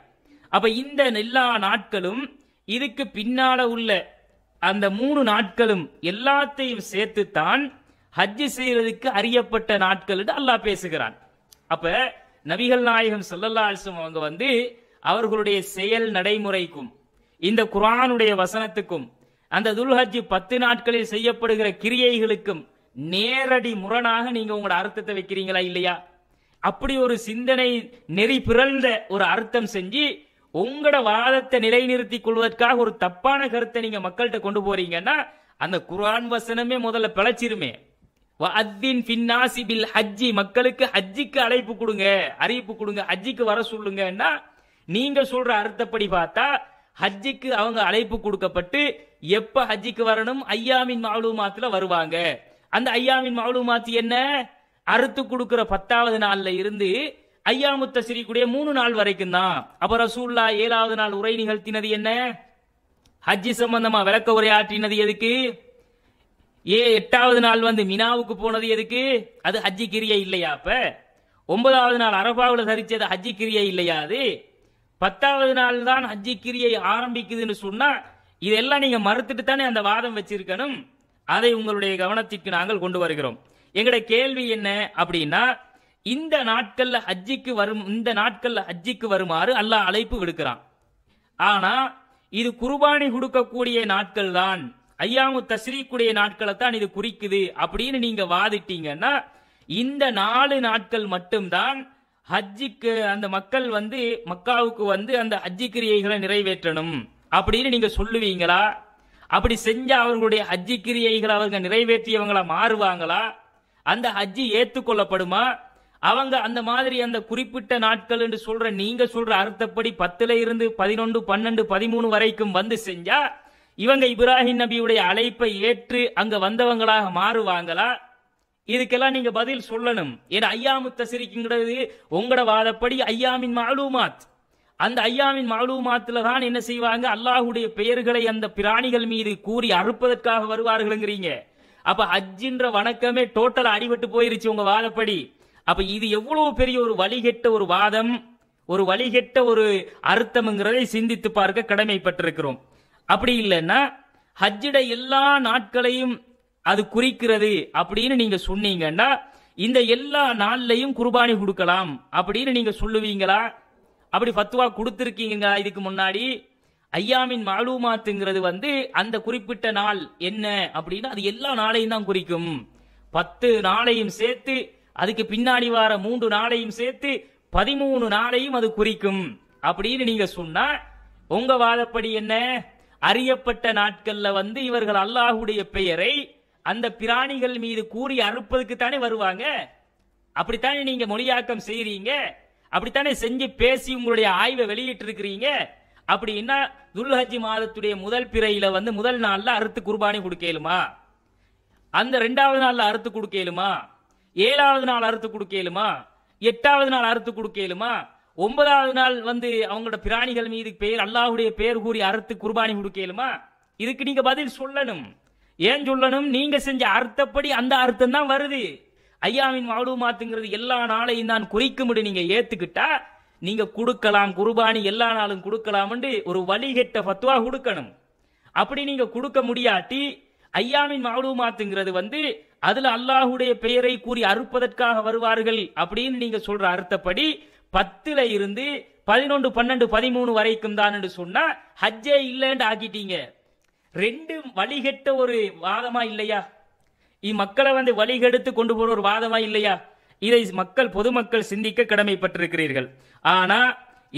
Speaker 1: அப்ப இந்த எல்லா நாட்களும் இதுக்கு பின்னால உள்ள அந்த மூணு நாட்களும் எல்லாத்தையும் சேர்த்துத்தான் ஹஜ் செய்யறதுக்கு அறியப்பட்ட நாட்கள் என்று அல்லாஹ் பேசுகிறான் அப்ப நபிகள் நாயகம் சல்லல்லா அவங்க வந்து அவர்களுடைய செயல் நடைமுறைக்கும் இந்த குரானுடைய வசனத்துக்கும் அந்த துல்ஹஜ் பத்து நாட்களில் செய்யப்படுகிற கிரியைகளுக்கும் நேரடி முரணாக நீங்க உங்களோட அர்த்தத்தை வைக்கிறீங்களா இல்லையா அப்படி ஒரு சிந்தனை நெறி பிறந்த ஒரு அர்த்தம் செஞ்சு உங்களோட வாதத்தை நிலைநிறுத்திக் கொள்வதற்காக ஒரு தப்பான கருத்தை நீங்க மக்கள்கிட்ட கொண்டு போறீங்கன்னா அந்த குரான் வசனமே முதல்ல பிழைச்சிருமே ஹஜ்ஜி மக்களுக்கு ஹஜ்ஜிக்கு அழைப்பு கொடுங்க அறிவிப்பு கொடுங்க ஹஜ்ஜிக்கு வர சொல்லுங்கன்னா நீங்க சொல்ற அர்த்தப்படி பார்த்தா ஹஜ்ஜிக்கு அவங்க அழைப்பு கொடுக்கப்பட்டு எப்ப ஹஜ்ஜிக்கு வரணும் ஐயாமின் மாலூமாத்துல வருவாங்க அந்த ஐயாமின் மாலூமாத்து என்ன அறுத்து கொடுக்கிற பத்தாவது நாள்ல இருந்து ஐயாமுத்த சிரிக்குடைய மூணு நாள் வரைக்கும் தான் அப்ப ரசூல்லா ஏழாவது நாள் உரை நிகழ்த்தினது என்ன ஹஜ்ஜி சம்பந்தமா விளக்க உரை ஆற்றினது எதுக்கு ஏ எட்டாவது நாள் வந்து மினாவுக்கு போனது எதுக்கு அது ஹஜ்ஜி கிரியை இல்லையா அப்ப ஒன்பதாவது நாள் அரபாவில் தரிச்சது ஹஜ்ஜி கிரியை இல்லையா அது பத்தாவது நாள் தான் ஹஜ்ஜி கிரியை ஆரம்பிக்குதுன்னு சொன்னா இதெல்லாம் நீங்க மறுத்துட்டு தானே அந்த வாதம் வச்சிருக்கணும் அதை உங்களுடைய கவனத்திற்கு நாங்கள் கொண்டு வருகிறோம் எங்களுடைய கேள்வி என்ன அப்படின்னா இந்த நாட்கள்ல ஹஜ்ஜிக்கு வரும் இந்த நாட்கள்ல ஹஜ்ஜிக்கு வருமாறு அல்லாஹ் அழைப்பு விடுக்கிறான் ஆனா இது குர்பானி கொடுக்கக்கூடிய நாட்கள் தான் ஐயாமு தஸ்ரீக்குடைய நாட்களை தான் இது குறிக்குது அப்படின்னு நீங்க வாதிட்டீங்கன்னா இந்த நாலு நாட்கள் மட்டும்தான் ஹஜ்ஜிக்கு அந்த மக்கள் வந்து மக்காவுக்கு வந்து அந்த ஹஜ்ஜி கிரியைகளை நிறைவேற்றணும் அப்படின்னு நீங்க சொல்லுவீங்களா அப்படி செஞ்ச அவர்களுடைய ஹஜ்ஜி கிரியைகளை அவங்க நிறைவேற்றியவங்களா மாறுவாங்களா அந்த ஹஜ்ஜி ஏத்துக்கொள்ளப்படுமா அவங்க அந்த மாதிரி அந்த குறிப்பிட்ட நாட்கள் என்று சொல்ற நீங்க சொல்ற அர்த்தப்படி பத்துல இருந்து பதினொன்று பன்னெண்டு பதிமூணு வரைக்கும் வந்து செஞ்சா இவங்க இப்ராஹிம் நபியுடைய அழைப்பை ஏற்று அங்க வந்தவங்களாக மாறுவாங்களா இதுக்கெல்லாம் நீங்க பதில் சொல்லணும் ஏன்னா ஐயாமுத்த சிரிக்குங்கிறது உங்களோட வாதப்படி ஐயாமின் மாலூமாத் அந்த ஐயாவின் மாலூமாத்துல தான் என்ன செய்வாங்க அல்லாஹுடைய பெயர்களை அந்த பிராணிகள் மீது கூறி அறுப்பதற்காக வருவார்கள்ங்கிறீங்க அப்ப ஹஜ்ஜின்ற வணக்கமே டோட்டல் அடிபட்டு போயிருச்சு உங்க வாதப்படி அப்ப இது எவ்வளவு பெரிய ஒரு வழிகெட்ட ஒரு வாதம் ஒரு வழிகெட்ட ஒரு அர்த்தம்ங்கிறதை சிந்தித்து பார்க்க கடமைப்பட்டிருக்கிறோம் அப்படி இல்லைன்னா ஹஜ்ஜிட எல்லா நாட்களையும் அது குறிக்கிறது அப்படின்னு நீங்க சொன்னீங்கன்னா இந்த எல்லா நாள்லையும் குர்பானி கொடுக்கலாம் அப்படின்னு நீங்க சொல்லுவீங்களா அப்படி பத்துவா கொடுத்துருக்கீங்க இதுக்கு முன்னாடி ஐயாமின் மாலுமாத்துங்கிறது வந்து அந்த குறிப்பிட்ட நாள் என்ன அப்படின்னு அது எல்லா நாளையும் தான் குறிக்கும் பத்து நாளையும் சேர்த்து அதுக்கு பின்னாடி வார மூன்று நாளையும் சேர்த்து பதிமூணு நாளையும் அது குறிக்கும் அப்படின்னு நீங்க சொன்னா உங்க வாதப்படி என்ன அறியப்பட்ட நாட்கள்ல வந்து இவர்கள் அல்லாஹுடைய பெயரை அந்த பிராணிகள் மீது கூறி அறுப்பதுக்கு தானே வருவாங்க அப்படித்தானே நீங்க மொழியாக்கம் செய்றீங்க அப்படித்தானே செஞ்சு பேசி உங்களுடைய ஆய்வை வெளியிட்டு இருக்கிறீங்க அப்படின்னா துல்ஹஜி மாதத்துடைய முதல் பிறையில வந்து முதல் நாள்ல அறுத்து குர்பானி கொடுக்கலுமா அந்த ரெண்டாவது நாள்ல அறுத்து கொடுக்கலுமா ஏழாவது நாள் அறுத்து கொடுக்கலுமா எட்டாவது நாள் அறுத்து கொடுக்கலுமா ஒன்பதாவது நாள் வந்து அவங்களோட பிராணிகள் மீது பெயர் அல்லாஹுடைய பெயர் கூறி அறுத்து குர்பானி கொடுக்கலுமா இதுக்கு நீங்க பதில் சொல்லணும் ஏன் சொல்லணும் நீங்க செஞ்ச அர்த்தப்படி அந்த அர்த்தம் தான் வருது ஐயாவின் மாலூமாத்துங்கிறது எல்லா நாளையும் தான் குறிக்கும் நீங்க ஏத்துக்கிட்டா நீங்க கொடுக்கலாம் குருபானி எல்லா நாளும் கொடுக்கலாம் ஒரு கெட்ட பத்துவா கொடுக்கணும் அப்படி நீங்க கொடுக்க முடியாட்டி ஐயாவின் மாலூமாத்துங்கிறது வந்து அதுல அல்லாஹுடைய பெயரை கூறி அறுப்பதற்காக வருவார்கள் அப்படின்னு நீங்க சொல்ற அர்த்தப்படி பத்துல இருந்து பதினொன்று பன்னெண்டு பதிமூணு வரைக்கும் தான் என்று சொன்னா ஹஜ்ஜே இல்லைன்னு ஆக்கிட்டீங்க ரெண்டும் வழிகட்ட ஒரு வாதமா இல்லையா இம்மக்களை வந்து வழிகெடுத்து கொண்டு போற ஒரு வாதமா இல்லையா இதை மக்கள் பொதுமக்கள் சிந்திக்க கடமைப்பட்டிருக்கிறீர்கள் ஆனா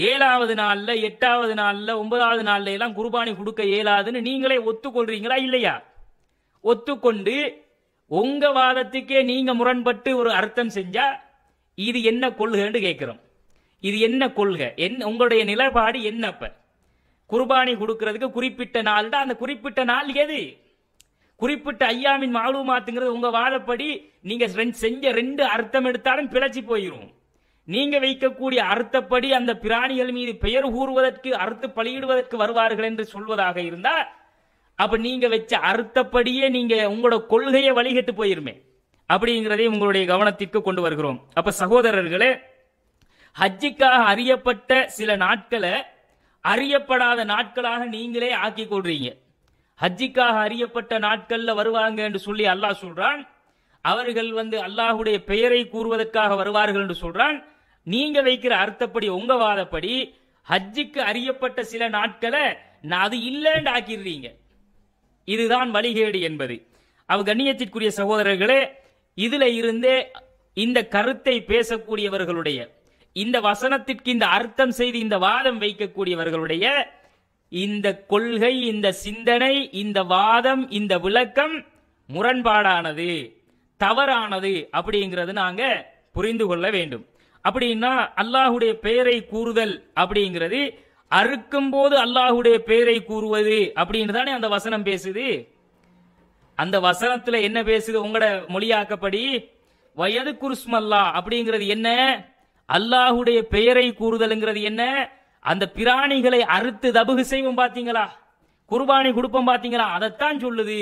Speaker 1: ஏழாவது நாள்ல எட்டாவது நாள்ல ஒன்பதாவது நாள்ல எல்லாம் குருபானி கொடுக்க இயலாதுன்னு நீங்களே ஒத்துக்கொள்றீங்களா இல்லையா ஒத்துக்கொண்டு உங்க வாதத்துக்கே நீங்க முரண்பட்டு ஒரு அர்த்தம் செஞ்சா இது என்ன கொள்கைன்னு கேட்கிறோம் இது என்ன கொள்கை என் உங்களுடைய நிலைப்பாடு என்ன அப்ப குர்பானி கொடுக்கறதுக்கு குறிப்பிட்ட நாள் தான் அந்த குறிப்பிட்ட நாள் எது குறிப்பிட்ட ஐயாமின் மாலுமாத்துங்கிறது உங்க வாதப்படி நீங்க செஞ்ச ரெண்டு அர்த்தம் எடுத்தாலும் பிழைச்சி போயிடும் நீங்க வைக்கக்கூடிய அர்த்தப்படி அந்த பிராணிகள் மீது பெயர் கூறுவதற்கு அறுத்து பலியிடுவதற்கு வருவார்கள் என்று சொல்வதாக இருந்தா அப்ப நீங்க வச்ச அர்த்தப்படியே நீங்க உங்களோட கொள்கையை வழிகட்டு போயிருமே அப்படிங்கிறதையும் உங்களுடைய கவனத்திற்கு கொண்டு வருகிறோம் அப்ப சகோதரர்களே ஹஜ்ஜிக்காக அறியப்பட்ட சில நாட்களை அறியப்படாத நாட்களாக நீங்களே ஆக்கி கொள்றீங்க ஹஜ்ஜிக்காக அறியப்பட்ட நாட்கள்ல வருவாங்க என்று சொல்லி அல்லாஹ் சொல்றான் அவர்கள் வந்து அல்லாஹுடைய பெயரை கூறுவதற்காக வருவார்கள் என்று சொல்றான் நீங்க வைக்கிற அர்த்தப்படி உங்க வாதப்படி ஹஜ்ஜிக்கு அறியப்பட்ட சில நாட்களை நான் அது இல்லைன்னு ஆக்கிடுறீங்க இதுதான் வழிகேடு என்பது அவ கண்ணியத்திற்குரிய சகோதரர்களே இதுல இருந்தே இந்த கருத்தை பேசக்கூடியவர்களுடைய இந்த வசனத்திற்கு இந்த அர்த்தம் செய்து இந்த வாதம் வைக்கக்கூடியவர்களுடைய இந்த கொள்கை இந்த சிந்தனை இந்த வாதம் இந்த விளக்கம் முரண்பாடானது தவறானது அப்படிங்கிறது நாங்க புரிந்து கொள்ள வேண்டும் அப்படின்னா அல்லாஹுடைய பெயரை கூறுதல் அப்படிங்கிறது அறுக்கும் போது அல்லாஹுடைய பெயரை கூறுவது அப்படின்னு தானே அந்த வசனம் பேசுது அந்த வசனத்துல என்ன பேசுது உங்களோட மொழியாக்கப்படி வயது குருஸ்மல்லா அப்படிங்கிறது என்ன அல்லாஹுடைய பெயரை கூறுதல்ங்கிறது என்ன அந்த பிராணிகளை அறுத்து தபுகு செய்வோம் பாத்தீங்களா குர்பானி கொடுப்போம் பாத்தீங்களா அதைத்தான் சொல்லுது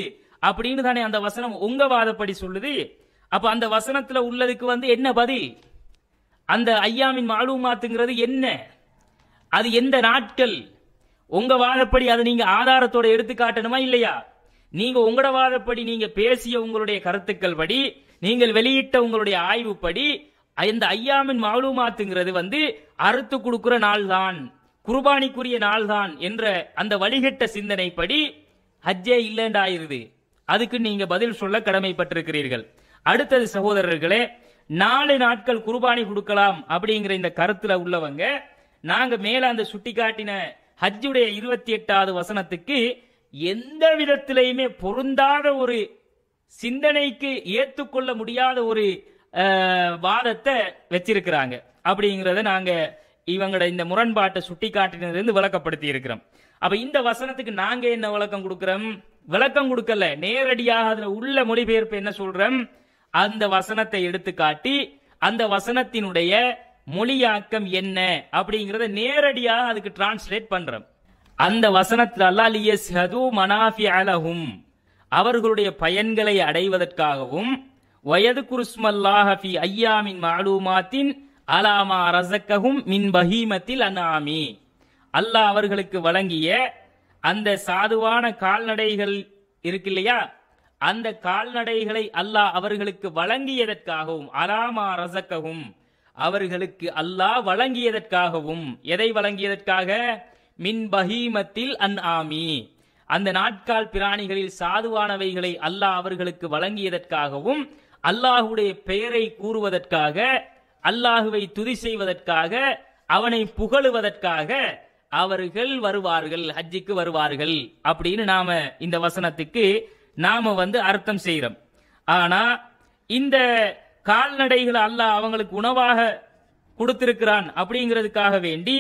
Speaker 1: அப்படின்னு தானே அந்த வசனம் உங்க வாதப்படி சொல்லுது அப்ப அந்த வசனத்துல உள்ளதுக்கு வந்து என்ன பதில் அந்த ஐயாமின் மாலுமாத்துங்கிறது என்ன அது எந்த நாட்கள் உங்க வாதப்படி அதை நீங்க ஆதாரத்தோட எடுத்து காட்டணுமா இல்லையா நீங்க உங்களோட வாதப்படி நீங்க பேசிய உங்களுடைய கருத்துக்கள் படி நீங்கள் வெளியிட்ட உங்களுடைய ஆய்வுப்படி இந்த ஐயாமின் மாலுமாத்துங்கிறது வந்து அறுத்து கொடுக்குற நாள் தான் குருபானிக்குரிய நாள் தான் என்ற அந்த வழிகட்ட சிந்தனைப்படி ஹஜ்ஜே இல்லைண்டாயிருது அதுக்கு நீங்க பதில் சொல்ல கடமைப்பட்டிருக்கிறீர்கள் அடுத்தது சகோதரர்களே நாலு நாட்கள் குருபானி கொடுக்கலாம் அப்படிங்கிற இந்த கருத்துல உள்ளவங்க நாங்க மேல அந்த சுட்டி காட்டின ஹஜ்ஜுடைய இருபத்தி எட்டாவது வசனத்துக்கு எந்த விதத்திலையுமே பொருந்தாத ஒரு சிந்தனைக்கு ஏற்றுக்கொள்ள முடியாத ஒரு வாதத்தை வச்சிருக்கிறாங்க அப்படிங்கிறத நாங்க இவங்களோட இந்த முரண்பாட்டை சுட்டி காட்டினதுலேருந்து விளக்கப்படுத்தி இருக்கிறோம் அப்ப இந்த வசனத்துக்கு நாங்க என்ன விளக்கம் கொடுக்கிறோம் விளக்கம் கொடுக்கல நேரடியாக அதுல உள்ள மொழிபெயர்ப்பு என்ன சொல்றோம் அந்த வசனத்தை எடுத்து காட்டி அந்த வசனத்தினுடைய மொழியாக்கம் என்ன அப்படிங்கறத நேரடியாக அதுக்கு டிரான்ஸ்லேட் பண்றோம் அந்த வசனத்தில் அவர்களுடைய பயன்களை அடைவதற்காகவும் வயதுகுருஸ்மல்லாஹி ஐயாமின் மாலூமாத்தின் அலாமா ரசக்கஹும் மின் பஹீமத்தில் அனாமி அல்லாஹ் அவர்களுக்கு வழங்கிய அந்த சாதுவான கால்நடைகள் இருக்கு இல்லையா அந்த கால்நடைகளை அல்லாஹ் அவர்களுக்கு வழங்கியதற்காகவும் அலாமா ரசக்ககும் அவர்களுக்கு அல்லாஹ் வழங்கியதற்காகவும் எதை வழங்கியதற்காக மின் பஹீமத்தில் அன் ஆமி அந்த நாட்கால் பிராணிகளில் சாதுவானவைகளை அல்லாஹ் அவர்களுக்கு வழங்கியதற்காகவும் அல்லாஹுடைய பெயரை கூறுவதற்காக அல்லாஹுவை துதி செய்வதற்காக அவனை புகழுவதற்காக அவர்கள் வருவார்கள் ஹஜ்ஜிக்கு வருவார்கள் அப்படின்னு நாம இந்த வசனத்துக்கு நாம வந்து அர்த்தம் செய்யறோம் ஆனா இந்த கால்நடைகள் அல்லாஹ் அவங்களுக்கு உணவாக கொடுத்திருக்கிறான் அப்படிங்கிறதுக்காக வேண்டி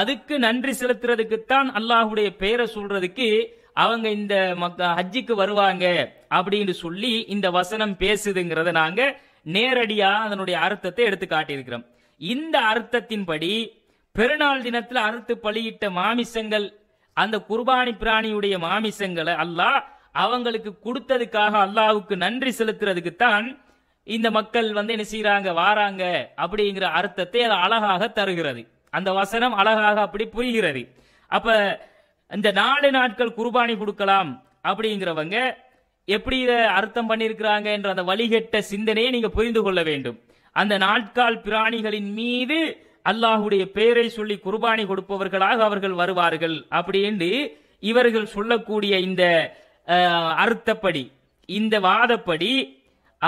Speaker 1: அதுக்கு நன்றி செலுத்துறதுக்குத்தான் அல்லாஹுடைய பெயரை சொல்றதுக்கு அவங்க இந்த ஹஜ்ஜிக்கு வருவாங்க அப்படின்னு சொல்லி இந்த வசனம் பேசுதுங்கிறத நாங்க நேரடியா அதனுடைய அர்த்தத்தை எடுத்து காட்டியிருக்கிறோம் இந்த அர்த்தத்தின்படி பெருநாள் தினத்துல அறுத்து பலியிட்ட மாமிசங்கள் அந்த குர்பானி பிராணியுடைய மாமிசங்களை அல்லாஹ் அவங்களுக்கு கொடுத்ததுக்காக அல்லாவுக்கு நன்றி செலுத்துறதுக்கு தான் இந்த மக்கள் வந்து என்ன செய்யறாங்க வாராங்க அப்படிங்கிற அர்த்தத்தை அது அழகாக தருகிறது அந்த வசனம் அழகாக அப்படி புரிகிறது அப்ப இந்த நாலு நாட்கள் குர்பானி கொடுக்கலாம் அப்படிங்கிறவங்க எப்படி இதை அர்த்தம் பண்ணியிருக்கிறாங்க என்ற அந்த வழிகட்ட சிந்தனையை நீங்க புரிந்து கொள்ள வேண்டும் அந்த நாட்கால் பிராணிகளின் மீது அல்லாஹுடைய பெயரை சொல்லி குர்பானி கொடுப்பவர்களாக அவர்கள் வருவார்கள் அப்படின்னு இவர்கள் சொல்லக்கூடிய இந்த அர்த்தப்படி இந்த வாதப்படி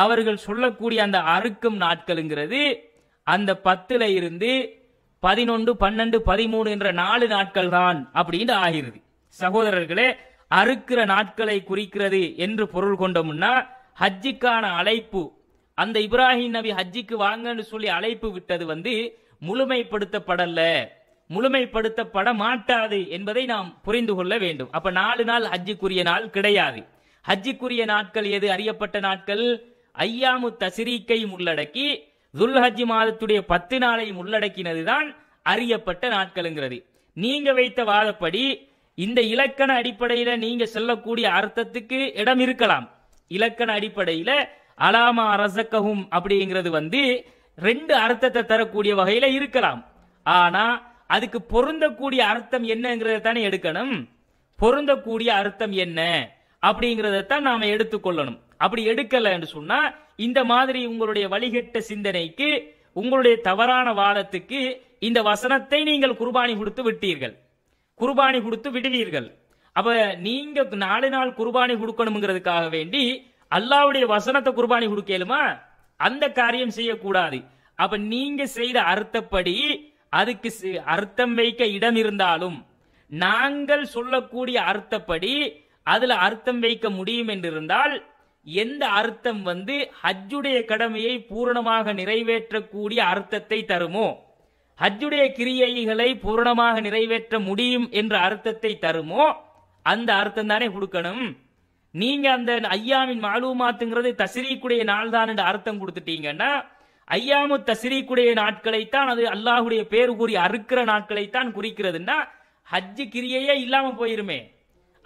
Speaker 1: அவர்கள் சொல்லக்கூடிய அந்த அறுக்கும் நாட்களுங்கிறது அந்த பத்துல இருந்து பதினொன்று பன்னெண்டு பதிமூணு என்ற நாலு நாட்கள் தான் அப்படின்னு ஆகிறது சகோதரர்களே அறுக்கிற நாட்களை குறிக்கிறது என்று பொருள் கொண்டோம்னா ஹஜ்ஜிக்கான அழைப்பு அந்த இப்ராஹிம் நபி ஹஜ்ஜிக்கு வாங்கன்னு சொல்லி அழைப்பு விட்டது வந்து முழுமைப்படுத்தப்படல முழுமைப்படுத்தப்பட மாட்டாது என்பதை நாம் புரிந்து கொள்ள வேண்டும் அப்ப நாலு நாள் ஹஜ்ஜிக்குரிய நாள் கிடையாது ஹஜ்ஜிக்குரிய நாட்கள் எது அறியப்பட்ட நாட்கள் ஐயாமு தசிரீக்கையும் உள்ளடக்கி துல்ஹஜ் மாதத்துடைய பத்து நாளையும் உள்ளடக்கினதுதான் அறியப்பட்ட நாட்களுங்கிறது நீங்க வைத்த வாதப்படி இந்த இலக்கண அடிப்படையில நீங்க சொல்லக்கூடிய அர்த்தத்துக்கு இடம் இருக்கலாம் இலக்கண அடிப்படையில அலாமா ரசக்கஹும் அப்படிங்கிறது வந்து ரெண்டு அர்த்தத்தை தரக்கூடிய வகையில இருக்கலாம் ஆனா அதுக்கு பொருந்தக்கூடிய அர்த்தம் என்னங்கிறத தானே எடுக்கணும் பொருந்தக்கூடிய அர்த்தம் என்ன அப்படிங்கிறத தான் நாம எடுத்துக்கொள்ளணும் அப்படி எடுக்கல என்று சொன்னா இந்த மாதிரி உங்களுடைய வழிகட்ட சிந்தனைக்கு உங்களுடைய தவறான வாதத்துக்கு இந்த வசனத்தை நீங்கள் குர்பானி கொடுத்து விட்டீர்கள் குர்பானி கொடுத்து விடுவீர்கள் அப்ப நீங்க நாலு நாள் குர்பானி கொடுக்கணுங்கிறதுக்காக வேண்டி அல்லாவுடைய வசனத்தை குர்பானி கொடுக்கலுமா அந்த காரியம் செய்யக்கூடாது அப்ப நீங்க செய்த அர்த்தப்படி அதுக்கு அர்த்தம் வைக்க இடம் இருந்தாலும் நாங்கள் சொல்லக்கூடிய அர்த்தப்படி அதுல அர்த்தம் வைக்க முடியும் என்றிருந்தால் எந்த அர்த்தம் வந்து ஹஜ்ஜுடைய கடமையை பூரணமாக நிறைவேற்றக்கூடிய அர்த்தத்தை தருமோ ஹஜ்ஜுடைய கிரியைகளை பூரணமாக நிறைவேற்ற முடியும் என்ற அர்த்தத்தை தருமோ அந்த அர்த்தம் தானே கொடுக்கணும் நீங்க அந்த ஐயாமின் மாலூமாத்துங்கிறது தசிரீக்குடைய நாள் தான் என்று அர்த்தம் கொடுத்துட்டீங்கன்னா ஐயாமு தசிரீக்குடைய நாட்களைத்தான் அது அல்லாஹுடைய பேர் கூறி அறுக்கிற நாட்களைத்தான் குறிக்கிறதுன்னா ஹஜ்ஜு கிரியையே இல்லாம போயிருமே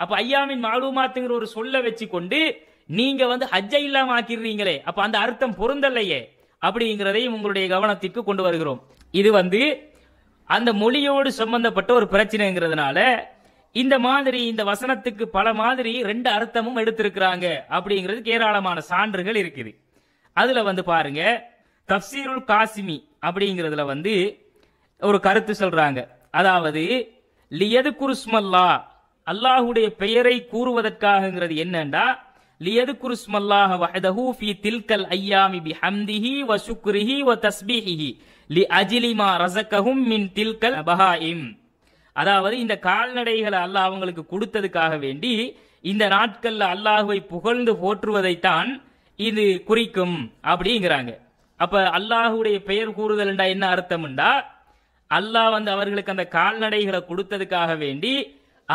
Speaker 1: அப்ப ஐயாமின் மாலூமாத்துங்கிற ஒரு சொல்ல வச்சு கொண்டு நீங்க வந்து ஹஜ்ஜை இல்லாம ஆக்கிடுறீங்களே அப்ப அந்த அர்த்தம் பொருந்தல்லையே அப்படிங்கிறதையும் உங்களுடைய கவனத்திற்கு கொண்டு வருகிறோம் இது வந்து அந்த மொழியோடு சம்பந்தப்பட்ட ஒரு பிரச்சனைங்கிறதுனால இந்த மாதிரி இந்த வசனத்துக்கு பல மாதிரி ரெண்டு அர்த்தமும் எடுத்திருக்கிறாங்க அப்படிங்கிறதுக்கு ஏராளமான சான்றுகள் இருக்குது அதுல வந்து பாருங்க தப்சீருல் காசிமி அப்படிங்கிறதுல வந்து ஒரு கருத்து சொல்றாங்க அதாவது லியது குருஸ்மல்லா அல்லாஹுடைய பெயரை கூறுவதற்காகங்கிறது என்னன்னா லியதுகுருஸ்ம அல்லாஹ் வஹதஹு ஃபீ தில்கல் ஐயாமி பிஹம்திஹி வ சுக்ரிஹி வ தஸ்பீஹிஹி லி அஜிலிமா ரசக்கஹும் மின் தில்கல் பஹாயிம் அதாவது இந்த கால்நடைகளை அல்லாஹ் அவங்களுக்கு கொடுத்ததுக்காக வேண்டி இந்த நாட்கள்ல அல்லாஹுவை புகழ்ந்து போற்றுவதைத்தான் இது குறிக்கும் அப்படிங்கிறாங்க அப்ப அல்லாஹுடைய பெயர் கூறுதல்ண்டா என்ன அர்த்தம்ண்டா அல்லாஹ் வந்து அவர்களுக்கு அந்த கால்நடைகளை கொடுத்ததுக்காக வேண்டி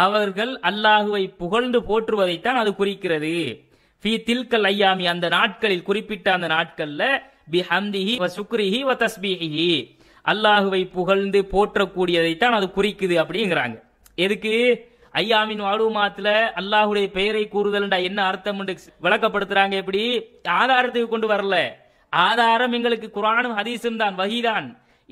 Speaker 1: அவர்கள் அல்லாஹுவை புகழ்ந்து போற்றுவதைத்தான் அது குறிக்கிறது ஃபி தில்கல் ஐயாமி அந்த நாட்களில் குறிப்பிட்ட அந்த நாட்கள்ல பிஹம்திஹி வ சுக்ரிஹி வ தஸ்பீஹி அல்லாஹுவை புகழ்ந்து போற்றக்கூடியதைத்தான் அது குறிக்குது அப்படிங்கிறாங்க எதுக்கு ஐயாமின் வாழுமாத்துல அல்லாஹுடைய பெயரை கூறுதல்டா என்ன அர்த்தம் விளக்கப்படுத்துறாங்க எப்படி ஆதாரத்துக்கு கொண்டு வரல ஆதாரம் எங்களுக்கு குரானும் ஹதீஸும் தான் வகிதான்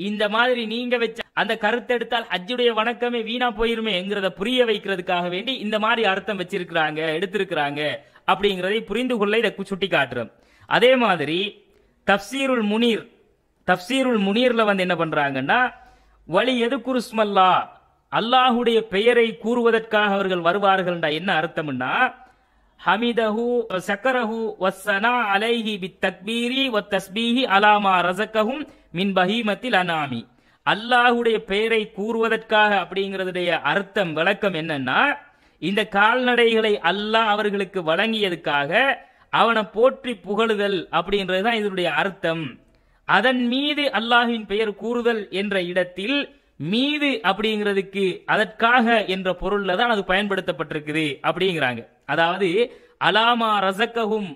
Speaker 1: இந்த மாதிரி நீங்க வச்ச அந்த கருத்தெடுத்தால் ஹஜ்ஜுடைய வணக்கமே வீணா போயிருமேங்கிறத புரிய வைக்கிறதுக்காக வேண்டி இந்த மாதிரி அர்த்தம் வச்சிருக்கிறாங்க எடுத்திருக்கிறாங்க அப்படிங்கிறதை புரிந்து கொள்ள இதை சுட்டி காட்டுறோம் அதே மாதிரி தப்சீருல் முனீர் தப்சீருல் முனீர்ல வந்து என்ன பண்றாங்கன்னா வழி எது குருஸ்மல்லா அல்லாஹுடைய பெயரை கூறுவதற்காக அவர்கள் வருவார்கள் என்ன அர்த்தம்னா ஹமிதஹு சக்கரஹு வசனா அலைஹி பி தக்பீரி வ தஸ்பீஹி அலாமா ரசக்கஹும் மின் பஹீமத்தில் அனாமி அல்லாஹுடைய பெயரை கூறுவதற்காக அப்படிங்கிறதுடைய அர்த்தம் விளக்கம் என்னன்னா இந்த கால்நடைகளை அல்லாஹ் அவர்களுக்கு வழங்கியதுக்காக அவனை போற்றி புகழுதல் அப்படின்றது தான் இதனுடைய அர்த்தம் அதன் மீது அல்லாஹின் பெயர் கூறுதல் என்ற இடத்தில் மீது அப்படிங்கிறதுக்கு அதற்காக என்ற பொருள்ல தான் அது பயன்படுத்தப்பட்டிருக்குது அப்படிங்கிறாங்க அதாவது அலாமா ரசக்ககும்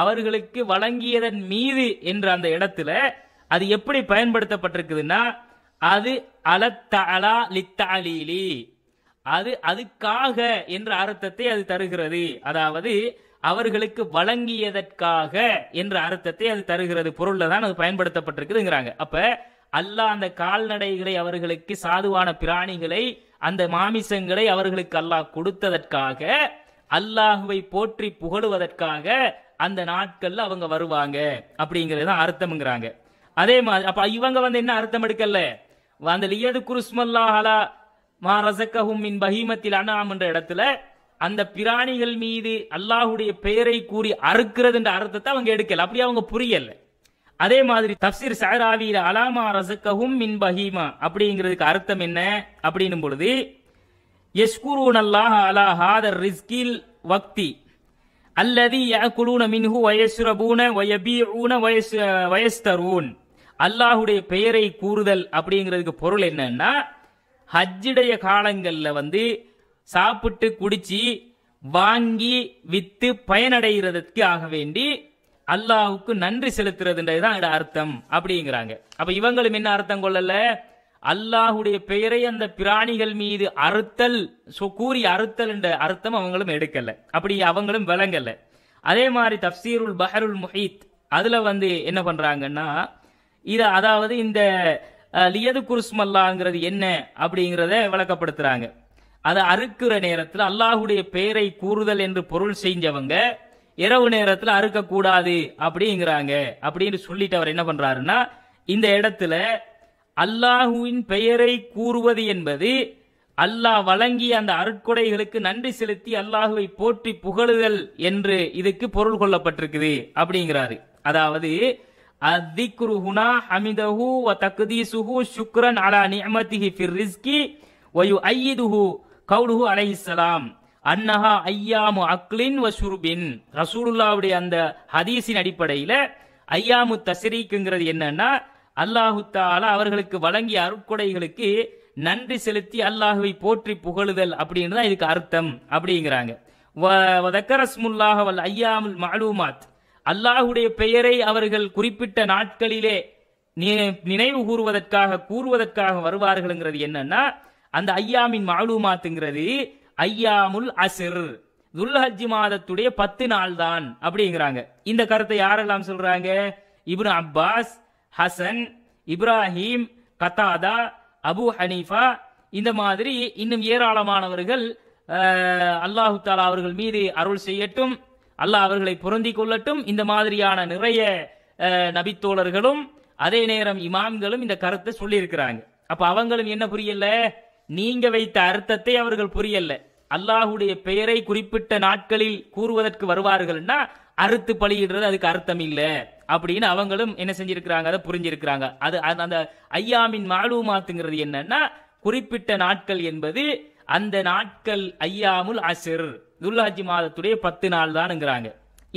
Speaker 1: அவர்களுக்கு வழங்கியதன் மீது என்ற அந்த இடத்துல அது எப்படி பயன்படுத்தப்பட்டிருக்குதுன்னா அது அலத்தலா லித்தாலீலி அது அதுக்காக என்ற அர்த்தத்தை அது தருகிறது அதாவது அவர்களுக்கு வழங்கியதற்காக என்ற அர்த்தத்தை அது தருகிறது பொருள்ல தான் அது பயன்படுத்தப்பட்டிருக்குதுங்கிறாங்க அப்ப அல்லாஹ் அந்த கால்நடைகளை அவர்களுக்கு சாதுவான பிராணிகளை அந்த மாமிசங்களை அவர்களுக்கு அல்லாஹ் கொடுத்ததற்காக அல்லாஹுவை போற்றி புகழுவதற்காக அந்த நாட்கள்ல அவங்க வருவாங்க அப்படிங்கறது அர்த்தம்ங்கிறாங்க அதே மாதிரி அப்ப இவங்க வந்து என்ன அர்த்தம் எடுக்கல அந்த லியது குருஸ்மல்லாஹலா மா ரசக்கஹும் மின் பஹீமத்தில் அனாம் என்ற இடத்துல அந்த பிராணிகள் மீது அல்லாஹுடைய பெயரை கூறி அறுக்கிறது என்ற அர்த்தத்தை அவங்க எடுக்கல அப்படி அவங்க புரியல அதே மாதிரி தப்சீர் சாராவியில அலாமா ரசக்கஹும் மின் பஹீமா அப்படிங்கிறதுக்கு அர்த்தம் என்ன அப்படின்னும் பொழுது யஷ்குரூன் அல்லாஹ் அலா ஹாதர் ரிஸ்கில் வக்தி அல்லதி யாக்குலூன மின்ஹு வயசுரபூன வயபீஊன வயஸ் வயஸ்தரூன் அல்லாஹுடைய பெயரை கூறுதல் அப்படிங்கிறதுக்கு பொருள் என்னன்னா ஹஜ்ஜுடைய காலங்களில் வந்து சாப்பிட்டு குடிச்சு வாங்கி வித்து பயனடைகிறதுக்கு ஆக வேண்டி அல்லாஹுக்கு நன்றி செலுத்துறதுன்றது தான் அர்த்தம் அப்படிங்கிறாங்க அப்ப இவங்களும் என்ன அர்த்தம் கொள்ளல அல்லாஹுடைய பெயரை அந்த பிராணிகள் மீது அறுத்தல் கூறி அறுத்தல் என்ற அர்த்தம் அவங்களும் எடுக்கல அப்படி அவங்களும் விளங்கல அதே மாதிரி தப்சீருல் பஹருல் முஹீத் அதுல வந்து என்ன பண்றாங்கன்னா இத அதாவது இந்த லியது குருஸ்மல்லாங்கிறது என்ன அப்படிங்கிறத விளக்கப்படுத்துறாங்க அதை அறுக்கிற நேரத்தில் அல்லாஹுடைய பெயரை கூறுதல் என்று பொருள் செஞ்சவங்க இரவு நேரத்தில் அறுக்கக்கூடாது அப்படிங்கிறாங்க அப்படின்னு சொல்லிட்டு அவர் என்ன பண்றாருன்னா இந்த இடத்துல அல்லாஹுவின் பெயரை கூறுவது என்பது அல்லாஹ் வழங்கிய அந்த அருட்கொடைகளுக்கு நன்றி செலுத்தி அல்லாஹுவை போற்றி புகழுதல் என்று இதுக்கு பொருள் கொள்ளப்பட்டிருக்குது அப்படிங்கிறாரு அதாவது அத்திக்ரு ஹுனா ஹமிதஹு வ தக்தீசுஹு சுக்ரன் அலா நிஅமதிஹி ஃபிர் ரிஸ்கி வ யுஐயிதுஹு கவுலுஹு அலைஹிஸ்ஸலாம் அன்னஹா அய்யாமு அக்லின் வ ஷுர்பின் ரசூலுல்லாவுடைய அந்த ஹதீஸின் அடிப்படையில ஐயாமு தஸ்ரீக்குங்கிறது என்னன்னா அல்லாஹு தாலா அவர்களுக்கு வழங்கிய அருட்கொடைகளுக்கு நன்றி செலுத்தி அல்லாஹுவை போற்றி புகழுதல் அப்படின்னு தான் இதுக்கு அர்த்தம் அப்படிங்கிறாங்க வ வதக்கரஸ்முல்லாஹவல் ஐயாமுல் மலூமாத் அல்லாஹுடைய பெயரை அவர்கள் குறிப்பிட்ட நாட்களிலே நினைவு கூறுவதற்காக கூறுவதற்காக வருவார்கள்ங்கிறது என்னன்னா அந்த ஐயாமின் மாலுமாத்துங்கிறது ஐயாமுல் அசிர் துல்ஹஜ் மாதத்துடைய பத்து நாள் தான் அப்படிங்கிறாங்க இந்த கருத்தை யாரெல்லாம் சொல்றாங்க Ibn Abbas Hasan Ibrahim Qatada Abu Hanifa இந்த மாதிரி இன்னும் ஏராளமானவர்கள் அல்லாஹு தாலா அவர்கள் மீது அருள் செய்யட்டும் அல்லாஹ் அவர்களை பொருந்தி கொள்ளட்டும் இந்த மாதிரியான நிறைய நபித்தோழர்களும் அதே நேரம் இமாம்களும் இந்த கருத்தை சொல்லியிருக்கிறாங்க அப்ப அவங்களும் என்ன புரியல நீங்க வைத்த அர்த்தத்தை அவர்கள் புரியல அல்லாஹுடைய பெயரை குறிப்பிட்ட நாட்களில் கூறுவதற்கு வருவார்கள்னா அறுத்து பழியிடுறது அதுக்கு அர்த்தம் இல்ல அப்படின்னு அவங்களும் என்ன செஞ்சிருக்கிறாங்க அதை புரிஞ்சிருக்கிறாங்க அது அந்த ஐயாமின் மாலுமாத்துங்கிறது என்னன்னா குறிப்பிட்ட நாட்கள் என்பது அந்த நாட்கள் ஐயாமுல் அசிர் துல்லாஜி மாதத்துடைய பத்து நாள் தான்ங்கிறாங்க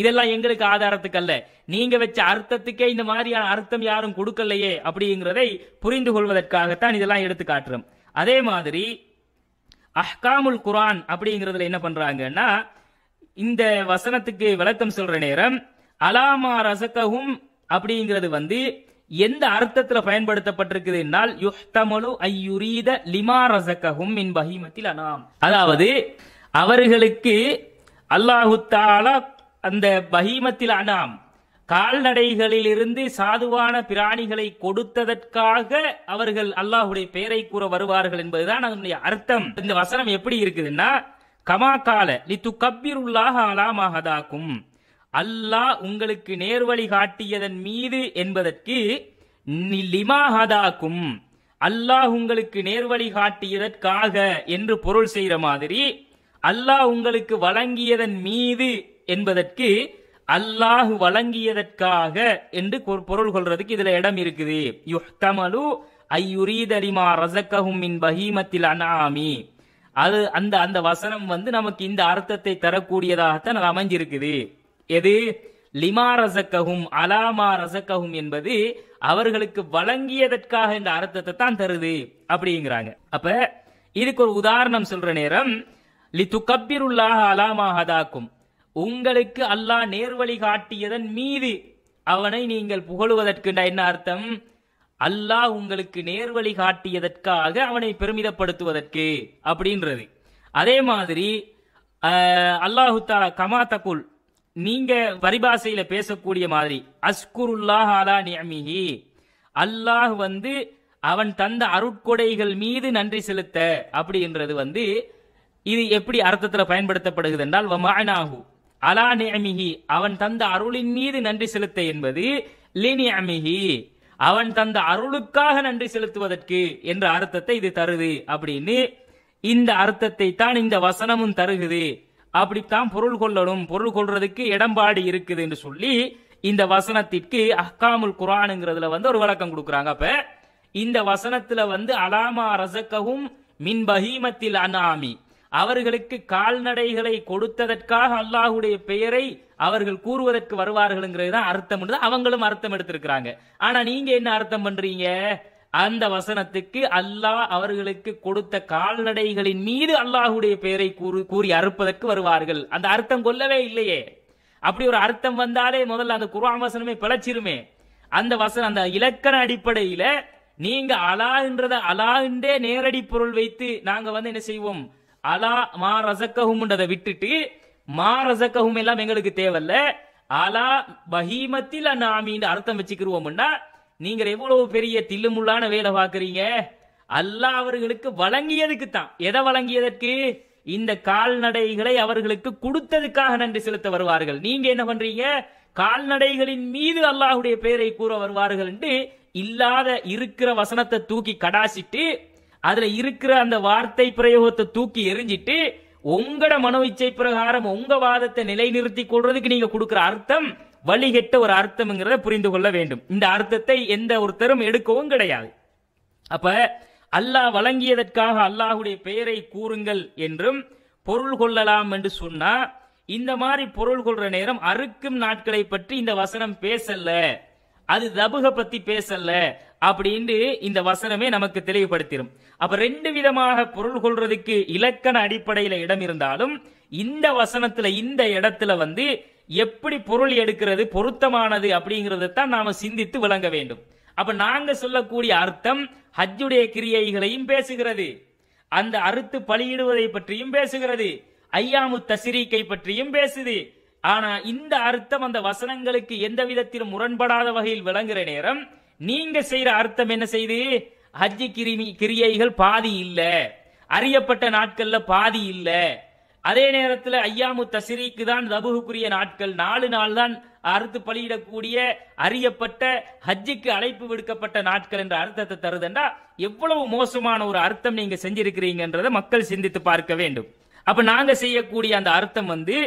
Speaker 1: இதெல்லாம் எங்களுக்கு ஆதாரத்துக்கல்ல நீங்க வச்ச அர்த்தத்துக்கே இந்த மாதிரியான அர்த்தம் யாரும் கொடுக்கலையே அப்படிங்கிறதை புரிந்து கொள்வதற்காகத்தான் இதெல்லாம் எடுத்து காட்டுறோம் அதே மாதிரி அஹ்காமுல் குரான் அப்படிங்கறதுல என்ன பண்றாங்கன்னா இந்த வசனத்துக்கு விளக்கம் சொல்ற நேரம் அலாமா ரசகவும் அப்படிங்கிறது வந்து எந்த அர்த்தத்துல பயன்படுத்தப்பட்டிருக்குது என்றால் யுஹ்தமலு ஐயுரீத லிமா ரசகவும் மின் பஹிமத்தில் அனாம் அதாவது அவர்களுக்கு அல்லாஹு தாலா அந்த பஹீமத்தில் அனாம் கால்நடைகளிலிருந்து சாதுவான பிராணிகளை கொடுத்ததற்காக அவர்கள் அல்லாஹுடைய பெயரை கூற வருவார்கள் என்பதுதான் அதனுடைய அர்த்தம் இந்த வசனம் எப்படி இருக்குதுன்னா கமா கால லித்து கப்பீருல்லாக அலாமாகதாக்கும் அல்லாஹ் உங்களுக்கு நேர்வழி காட்டியதன் மீது என்பதற்கு லிமாகதாக்கும் அல்லாஹ் உங்களுக்கு நேர்வழி காட்டியதற்காக என்று பொருள் செய்கிற மாதிரி அல்லாஹ் உங்களுக்கு வழங்கியதன் மீது என்பதற்கு அல்லாஹ் வழங்கியதற்காக என்று பொருள் கொள்றதுக்கு இதுல இடம் இருக்குது யுஹ்தமலு ஐயுரீதரிமா ரசக்கஹும் மின் பஹீமத்தில் அனாமி அது அந்த அந்த வசனம் வந்து நமக்கு இந்த அர்த்தத்தை தரக்கூடியதாகத்தான் அது அமைஞ்சிருக்குது எது லிமா ரசக்கஹும் அலாமா ரசக்கஹும் என்பது அவர்களுக்கு வழங்கியதற்காக இந்த அர்த்தத்தை தான் தருது அப்படிங்கிறாங்க அப்ப இதுக்கு ஒரு உதாரணம் சொல்ற நேரம் லித்துகப்பிருல்லாக அலாமா ஹதாக்கும் உங்களுக்கு அல்லாஹ் நேர்வழி காட்டியதன் மீது அவனை நீங்கள் புகழுவதற்கு என்ன அர்த்தம் அல்லாஹ் உங்களுக்கு நேர்வழி காட்டியதற்காக அவனை பெருமிதப்படுத்துவதற்கு அப்படின்றது அதே மாதிரி அல்லாஹு தாலா கமா தகுல் நீங்க பரிபாசையில பேசக்கூடிய மாதிரி அஸ்குருல்லாஹ் அலா நியமிஹி அல்லாஹ் வந்து அவன் தந்த அருட்கொடைகள் மீது நன்றி செலுத்த அப்படின்றது வந்து இது எப்படி அர்த்தத்தில் பயன்படுத்தப்படுகிறது என்றால் வமானாகு அலா நியமிகி அவன் தந்த அருளின் மீது நன்றி செலுத்த என்பது லினியமிகி அவன் தந்த அருளுக்காக நன்றி செலுத்துவதற்கு என்ற அர்த்தத்தை இது தருது அப்படின்னு இந்த அர்த்தத்தை தான் இந்த வசனமும் தருகுது அப்படித்தான் பொருள் கொள்ளணும் பொருள் கொள்றதுக்கு இடம்பாடு இருக்குது என்று சொல்லி இந்த வசனத்திற்கு அஹ்காமுல் குரானுங்கிறதுல வந்து ஒரு விளக்கம் கொடுக்குறாங்க அப்ப இந்த வசனத்துல வந்து அலாமா ரசக்கவும் மின் பஹீமத்தில் அனாமி அவர்களுக்கு கால்நடைகளை கொடுத்ததற்காக அல்லாஹுடைய பெயரை அவர்கள் கூறுவதற்கு வருவார்கள்ங்கிறது தான் அர்த்தம் அவங்களும் அர்த்தம் எடுத்திருக்கிறாங்க ஆனா நீங்க என்ன அர்த்தம் பண்றீங்க அந்த வசனத்துக்கு அல்லாஹ் அவர்களுக்கு கொடுத்த கால்நடைகளின் மீது அல்லாஹுடைய பெயரை கூறு கூறி அறுப்பதற்கு வருவார்கள் அந்த அர்த்தம் கொள்ளவே இல்லையே அப்படி ஒரு அர்த்தம் வந்தாலே முதல்ல அந்த குர்ஆன் வசனமே பிழைச்சிருமே அந்த வசனம் அந்த இலக்கண அடிப்படையில நீங்க அலா என்றத அலா என்றே நேரடி பொருள் வைத்து நாங்க வந்து என்ன செய்வோம் அலா மா ரசக்கஹும்ன்றதை விட்டுட்டு மா ரசக்கஹும் எல்லாம் எங்களுக்கு தேவையில்ல அலா பஹீமத்தில் அந்நாமின்னு அர்த்தம் வச்சுக்கிருவோம்னா நீங்க எவ்வளவு பெரிய தில்லுமுள்ளான வேலை பார்க்குறீங்க அல்லாஹ் அவர்களுக்கு வழங்கியதுக்கு தான் எதை வழங்கியதற்கு இந்த கால்நடைகளை அவர்களுக்கு கொடுத்ததுக்காக நன்றி செலுத்த வருவார்கள் நீங்க என்ன பண்றீங்க கால்நடைகளின் மீது அல்லாஹுடைய பெயரை கூற வருவார்கள் என்று இல்லாத இருக்கிற வசனத்தை தூக்கி கடாசிட்டு அதுல இருக்கிற அந்த வார்த்தை பிரயோகத்தை தூக்கி எரிஞ்சிட்டு உங்களோட மனோ இச்சை பிரகாரம் உங்க வாதத்தை நிலைநிறுத்தி கொள்றதுக்கு நீங்க கொடுக்கிற அர்த்தம் வழிகெட்ட ஒரு அர்த்தம்ங்கிறத புரிந்து கொள்ள வேண்டும் இந்த அர்த்தத்தை எந்த ஒருத்தரும் எடுக்கவும் கிடையாது அப்ப அல்லாஹ் வழங்கியதற்காக அல்லாஹுடைய பெயரை கூறுங்கள் என்றும் பொருள் கொள்ளலாம் என்று சொன்னா இந்த மாதிரி பொருள் கொள்ற நேரம் அறுக்கும் நாட்களை பற்றி இந்த வசனம் பேசல அது தபுக பத்தி பேசல அப்படின்னு இந்த வசனமே நமக்கு தெளிவுபடுத்திடும் அப்ப ரெண்டு விதமாக பொருள் கொள்றதுக்கு இலக்கண அடிப்படையில இடம் இருந்தாலும் இந்த வசனத்துல இந்த இடத்துல வந்து எப்படி பொருள் எடுக்கிறது பொருத்தமானது அப்படிங்கறத தான் நாம சிந்தித்து விளங்க வேண்டும் அப்ப நாங்க சொல்லக்கூடிய அர்த்தம் ஹஜ்ஜுடைய கிரியைகளையும் பேசுகிறது அந்த அறுத்து பலியிடுவதை பற்றியும் பேசுகிறது ஐயாமு தசிரீக்கை பற்றியும் பேசுது ஆனா இந்த அர்த்தம் அந்த வசனங்களுக்கு எந்த விதத்திலும் முரண்படாத வகையில் விளங்குற நேரம் நீங்க செய்யற அர்த்தம் என்ன செய்து ஹஜ்ஜி கிருமி கிரியைகள் பாதி இல்ல அறியப்பட்ட நாட்கள்ல பாதி இல்ல அதே நேரத்தில் ஐயாமு தசிரிக்கு தான் தபுகுக்குரிய நாட்கள் நாலு நாள் தான் அறுத்து பலியிடக்கூடிய அறியப்பட்ட ஹஜ்ஜிக்கு அழைப்பு விடுக்கப்பட்ட நாட்கள் என்ற அர்த்தத்தை தருதுண்டா எவ்வளவு மோசமான ஒரு அர்த்தம் நீங்க செஞ்சிருக்கிறீங்கன்றத மக்கள் சிந்தித்து பார்க்க வேண்டும் அப்ப நாங்க செய்யக்கூடிய அந்த அர்த்தம் வந்து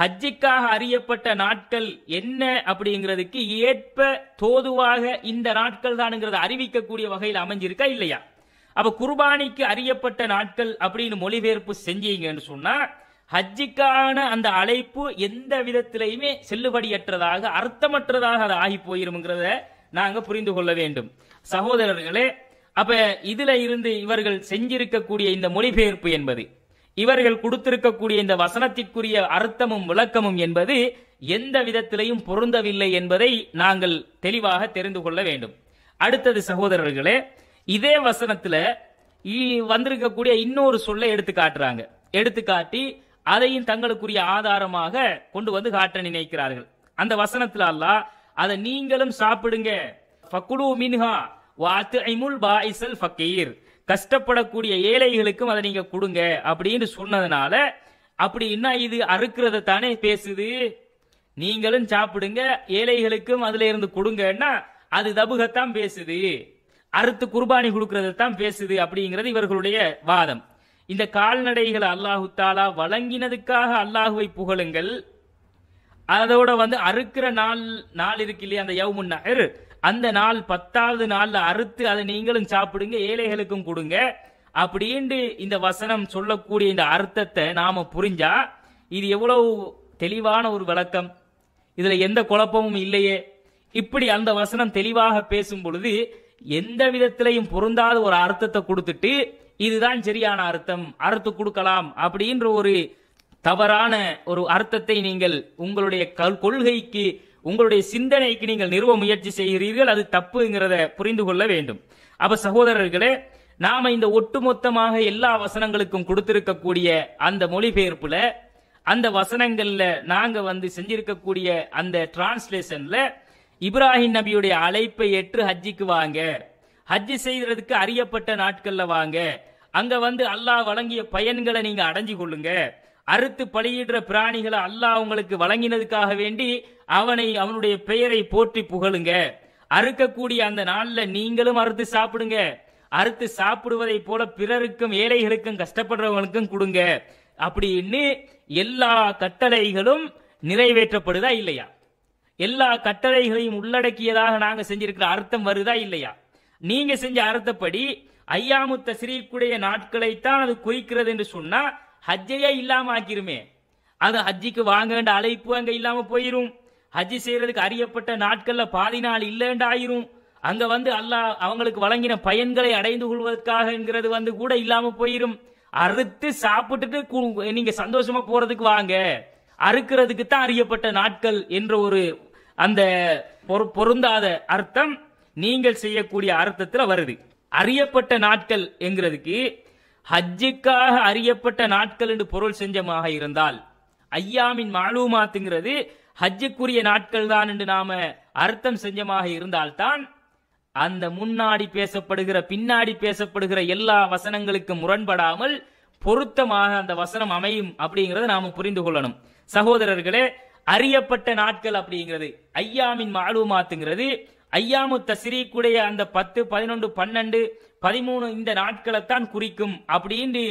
Speaker 1: ஹஜ்ஜிக்காக அறியப்பட்ட நாட்கள் என்ன அப்படிங்கிறதுக்கு ஏற்ப தோதுவாக இந்த நாட்கள் தானுங்கிறத அறிவிக்கக்கூடிய வகையில் அமைஞ்சிருக்கா இல்லையா அப்ப குர்பானிக்கு அறியப்பட்ட நாட்கள் அப்படின்னு மொழிபெயர்ப்பு செஞ்சீங்கன்னு சொன்னா ஹஜ்ஜிக்கான அந்த அழைப்பு எந்த விதத்திலையுமே செல்லுபடியற்றதாக அர்த்தமற்றதாக அது ஆகி போயிருங்கிறத நாங்க புரிந்து கொள்ள வேண்டும் சகோதரர்களே அப்ப இதுல இருந்து இவர்கள் செஞ்சிருக்கக்கூடிய இந்த மொழிபெயர்ப்பு என்பது இவர்கள் கொடுத்திருக்கக்கூடிய இந்த வசனத்திற்குரிய அர்த்தமும் விளக்கமும் என்பது எந்த விதத்திலையும் பொருந்தவில்லை என்பதை நாங்கள் தெளிவாக தெரிந்து கொள்ள வேண்டும் அடுத்தது சகோதரர்களே இதே வசனத்துல வந்திருக்கக்கூடிய இன்னொரு சொல்லை எடுத்து காட்டுறாங்க எடுத்து காட்டி அதையும் தங்களுக்குரிய ஆதாரமாக கொண்டு வந்து காட்ட நினைக்கிறார்கள் அந்த வசனத்துல அல்ல அதை நீங்களும் சாப்பிடுங்க ஃபக்குலு மின்ஹா பாய்சல் கஷ்டப்படக்கூடிய ஏழைகளுக்கும் அதை நீங்க கொடுங்க அப்படின்னு சொன்னதுனால என்ன இது அறுக்கிறத தானே பேசுது நீங்களும் சாப்பிடுங்க ஏழைகளுக்கும் அதுல இருந்து கொடுங்கன்னா அது தபுகத்தான் பேசுது அறுத்து குர்பானி கொடுக்கறதான் பேசுது அப்படிங்கிறது இவர்களுடைய வாதம் இந்த கால்நடைகளை அல்லாஹு தாலா வழங்கினதுக்காக அல்லாஹுவை புகழுங்கள் அதோட வந்து அறுக்கிற நாள் நாள் இருக்கு இல்லையா அந்த யவுமுன் நகர் அந்த நாள் பத்தாவது நாள்ல அறுத்து அதை நீங்களும் சாப்பிடுங்க ஏழைகளுக்கும் கொடுங்க அப்படின்ட்டு இந்த வசனம் சொல்லக்கூடிய இந்த அர்த்தத்தை நாம புரிஞ்சா இது எவ்வளவு தெளிவான ஒரு விளக்கம் இதுல எந்த குழப்பமும் இல்லையே இப்படி அந்த வசனம் தெளிவாக பேசும் பொழுது எந்த விதத்திலையும் பொருந்தாத ஒரு அர்த்தத்தை கொடுத்துட்டு இதுதான் சரியான அர்த்தம் அறுத்து கொடுக்கலாம் அப்படின்ற ஒரு தவறான ஒரு அர்த்தத்தை நீங்கள் உங்களுடைய கொள்கைக்கு உங்களுடைய சிந்தனைக்கு நீங்கள் நிறுவ முயற்சி செய்கிறீர்கள் அது தப்புங்கிறத புரிந்து கொள்ள வேண்டும் அப்ப சகோதரர்களே நாம இந்த ஒட்டுமொத்தமாக எல்லா வசனங்களுக்கும் கொடுத்திருக்கக்கூடிய அந்த மொழிபெயர்ப்புல அந்த வசனங்கள்ல நாங்க வந்து செஞ்சிருக்கக்கூடிய அந்த டிரான்ஸ்லேஷன்ல இப்ராஹிம் நபியுடைய அழைப்பை ஏற்று ஹஜ்ஜிக்கு வாங்க ஹஜ்ஜி செய்யறதுக்கு அறியப்பட்ட நாட்கள்ல வாங்க அங்க வந்து அல்லாஹ் வழங்கிய பயன்களை நீங்க அடைஞ்சு கொள்ளுங்க அறுத்து பலியிடுற பிராணிகளை அல்லாஹ் உங்களுக்கு வழங்கினதுக்காக வேண்டி அவனை அவனுடைய பெயரை போற்றி புகழுங்க அறுக்கக்கூடிய அந்த நாள்ல நீங்களும் அறுத்து சாப்பிடுங்க அறுத்து சாப்பிடுவதை போல பிறருக்கும் ஏழைகளுக்கும் கஷ்டப்படுறவங்களுக்கும் கொடுங்க அப்படின்னு எல்லா கட்டளைகளும் நிறைவேற்றப்படுதா இல்லையா எல்லா கட்டளைகளையும் உள்ளடக்கியதாக நாங்க செஞ்சிருக்கிற அர்த்தம் வருதா இல்லையா நீங்க செஞ்ச அர்த்தப்படி ஐயாமுத்த சிறீக்குடைய நாட்களைத்தான் அது குறிக்கிறது என்று சொன்னா ஹஜ்ஜையே இல்லாமல் ஆக்கிருமே அது ஹஜ்ஜிக்கு வாங்க வேண்ட அழைப்பு அங்கே இல்லாமல் போயிடும் ஹஜ்ஜி செய்யறதுக்கு அறியப்பட்ட நாட்களில் பாதி நாள் இல்லைண்டாயிரும் ஆயிரும் அங்கே வந்து அல்லாஹ் அவங்களுக்கு வழங்கின பயன்களை அடைந்து கொள்வதற்காகங்கிறது வந்து கூட இல்லாமல் போயிடும் அறுத்து சாப்பிட்டுட்டு நீங்க சந்தோஷமா போறதுக்கு வாங்க அறுக்கிறதுக்கு தான் அறியப்பட்ட நாட்கள் என்ற ஒரு அந்த பொருந்தாத அர்த்தம் நீங்கள் செய்யக்கூடிய அர்த்தத்தில் வருது அறியப்பட்ட நாட்கள் என்கிறதுக்கு ஹஜ்ஜுக்காக அறியப்பட்ட நாட்கள் என்று பொருள் செஞ்சமாக இருந்தால் ஐயாமின் மாலூமாத்துங்கிறது ஹஜ்ஜுக்குரிய நாட்கள் தான் என்று நாம அர்த்தம் செஞ்சமாக இருந்தால்தான் அந்த முன்னாடி பேசப்படுகிற பின்னாடி பேசப்படுகிற எல்லா வசனங்களுக்கும் முரண்படாமல் பொருத்தமாக அந்த வசனம் அமையும் அப்படிங்கறத நாம புரிந்து கொள்ளணும் சகோதரர்களே அறியப்பட்ட நாட்கள் அப்படிங்கிறது ஐயாமின் மாலூமாத்துங்கிறது ஐயாமு தஸ்ரீக்குடைய அந்த பத்து பதினொன்று பன்னெண்டு பதிமூணு இந்த நாட்களைத்தான் குறிக்கும் அப்படின்னு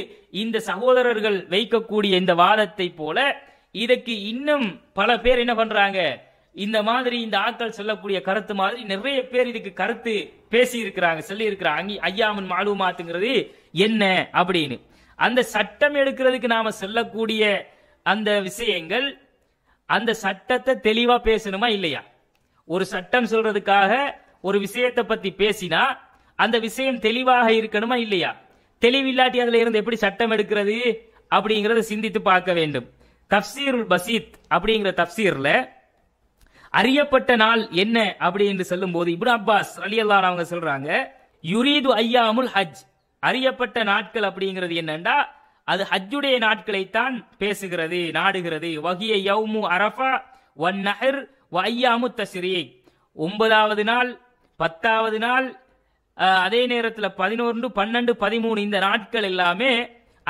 Speaker 1: இந்த சகோதரர்கள் வைக்கக்கூடிய இந்த வாதத்தை போல இதற்கு இன்னும் பல பேர் என்ன பண்றாங்க இந்த மாதிரி இந்த ஆட்கள் சொல்லக்கூடிய கருத்து மாதிரி நிறைய பேர் இதுக்கு கருத்து பேசி இருக்கிறாங்க சொல்லி இருக்கிறாங்க ஐயாமன் மாலுமாத்துங்கிறது என்ன அப்படின்னு அந்த சட்டம் எடுக்கிறதுக்கு நாம சொல்லக்கூடிய அந்த விஷயங்கள் அந்த சட்டத்தை தெளிவா பேசணுமா இல்லையா ஒரு சட்டம் சொல்றதுக்காக ஒரு விஷயத்தை பத்தி பேசினா அந்த விஷயம் தெளிவாக இருக்கணுமா இல்லையா தெளிவில்லாட்டி அதுல இருந்து எப்படி சட்டம் எடுக்கிறது அப்படிங்கறத சிந்தித்து பார்க்க வேண்டும் தப்சீர் பசீத் அப்படிங்கிற தப்சீர்ல அறியப்பட்ட நாள் என்ன அப்படி என்று சொல்லும் போது இப்னு அப்பாஸ் அலி அல்லா அவங்க சொல்றாங்க யுரீது ஐயாமுல் ஹஜ் அறியப்பட்ட நாட்கள் அப்படிங்கிறது என்னண்டா அது ஹஜ்ஜுடைய நாட்களைத்தான் பேசுகிறது நாடுகிறது வகிய யௌமு அரஃபா ஒன் நஹர் ஐயாமு தசிரியை ஒன்பதாவது நாள் பத்தாவது நாள் அதே நேரத்தில் பதினொன்று பன்னெண்டு பதிமூணு இந்த நாட்கள் எல்லாமே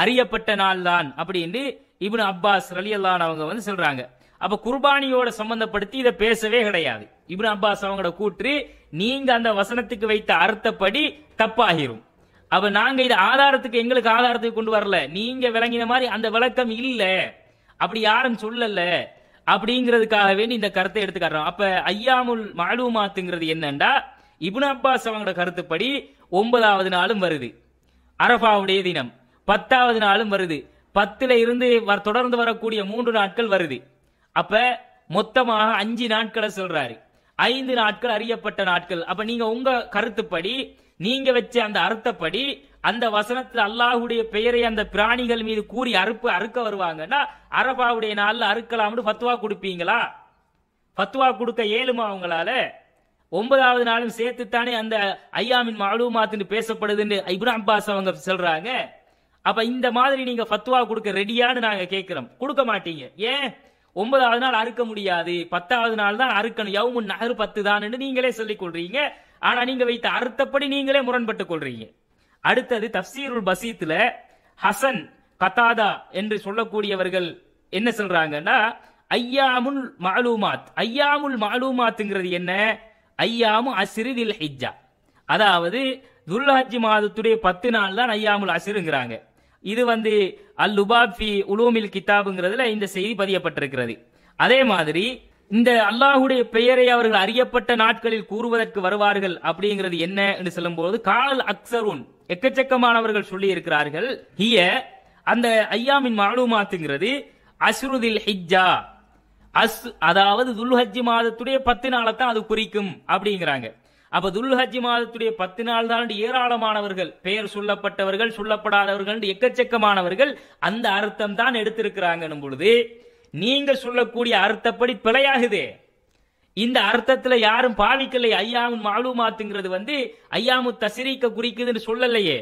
Speaker 1: அறியப்பட்ட நாள் தான் அப்படின்னு இபின் அப்பாஸ் ரலியல்லான் அவங்க வந்து சொல்றாங்க அப்ப குர்பானியோட சம்பந்தப்படுத்தி இதை பேசவே கிடையாது இபின் அப்பாஸ் அவங்களோட கூற்று நீங்க அந்த வசனத்துக்கு வைத்த அர்த்தப்படி தப்பாகிரும் அப்ப நாங்க இது ஆதாரத்துக்கு எங்களுக்கு ஆதாரத்துக்கு கொண்டு வரல நீங்க விளங்கின மாதிரி அந்த விளக்கம் இல்ல அப்படி யாரும் சொல்லல அப்படிங்கிறதுக்காக வேண்டி இந்த கருத்தை எடுத்துக்காட்டுறோம் அப்ப ஐயாமுல் மாலுமாத்துங்கிறது என்னண்டா இபுன் அப்பாஸ் அவங்களோட கருத்துப்படி ஒன்பதாவது நாளும் வருது அரபாவுடைய தினம் பத்தாவது நாளும் வருது பத்துல இருந்து தொடர்ந்து வரக்கூடிய மூன்று நாட்கள் வருது அப்ப மொத்தமாக அஞ்சு நாட்களை சொல்றாரு ஐந்து நாட்கள் அறியப்பட்ட நாட்கள் அப்ப நீங்க உங்க கருத்துப்படி நீங்க வச்ச அந்த அர்த்தப்படி அந்த வசனத்தில் அல்லாஹுடைய பெயரை அந்த பிராணிகள் மீது கூறி அறுப்பு அறுக்க வருவாங்கன்னா அரபாவுடைய நாள்ல அறுக்கலாம்னு ஃபத்துவா கொடுப்பீங்களா ஃபத்துவா கொடுக்க ஏழுமா அவங்களால ஒன்பதாவது நாளும் சேர்த்துத்தானே அந்த ஐயாமின் மாலூமாத்துன்னு பேசப்படுதுன்னு இப்ராஹிம் அப்பாஸ் அவங்க சொல்றாங்க அப்ப இந்த மாதிரி நீங்க பத்துவா கொடுக்க ரெடியான்னு நாங்க கேட்கிறோம் கொடுக்க மாட்டீங்க ஏன் ஒன்பதாவது நாள் அறுக்க முடியாது பத்தாவது நாள் தான் அறுக்கணும் யவுமுன் நகரு பத்து தான் நீங்களே சொல்லிக் கொள்றீங்க ஆனா நீங்க வைத்த அறுத்தப்படி நீங்களே முரண்பட்டு கொள்றீங்க அடுத்தது தப்சீருல் பசீத்துல ஹசன் கத்தாதா என்று சொல்லக்கூடியவர்கள் என்ன சொல்றாங்கன்னா ஐயாமுல் மாலூமாத் ஐயாமுல் மாலூமாத்துங்கிறது என்ன ஐயாமு அசிறிதில் ஹிஜ்ஜா அதாவது துல்ஹாஜி மாதத்துடைய பத்து நாள் தான் ஐயாமுல் அசிறுங்கிறாங்க இது வந்து அல் லுபாபி உலூமில் கிதாபுங்கிறதுல இந்த செய்தி பதியப்பட்டிருக்கிறது அதே மாதிரி இந்த அல்லாஹுடைய பெயரை அவர்கள் அறியப்பட்ட நாட்களில் கூறுவதற்கு வருவார்கள் அப்படிங்கிறது என்ன என்று சொல்லும்போது காலல் அக்சருன் எக்கச்சக்கமானவர்கள் சொல்லி இருக்கிறார்கள் ஹிய அந்த ஐயாமின் மாலுமாத்துங்கிறது அசுருதில் ஹிஜ்ஜா அஸ் அதாவது துல்ஹஜ்ஜி மாதத்துடைய பத்து நாளை தான் அது குறிக்கும் அப்படிங்கிறாங்க அப்ப துல்ஹஜ்ஜி மாதத்துடைய பத்து நாள் தான் ஏராளமானவர்கள் பெயர் சொல்லப்பட்டவர்கள் சொல்லப்படாதவர்கள் எக்கச்சக்கமானவர்கள் அந்த அர்த்தம் தான் எடுத்திருக்கிறாங்கன்னும் பொழுது நீங்க சொல்லக்கூடிய அர்த்தப்படி பிழையாகுது இந்த அர்த்தத்துல யாரும் பாவிக்கலை ஐயாவின் மாலுமாத்துங்கிறது வந்து ஐயாமு தசிரிக்க குறிக்குதுன்னு சொல்லலையே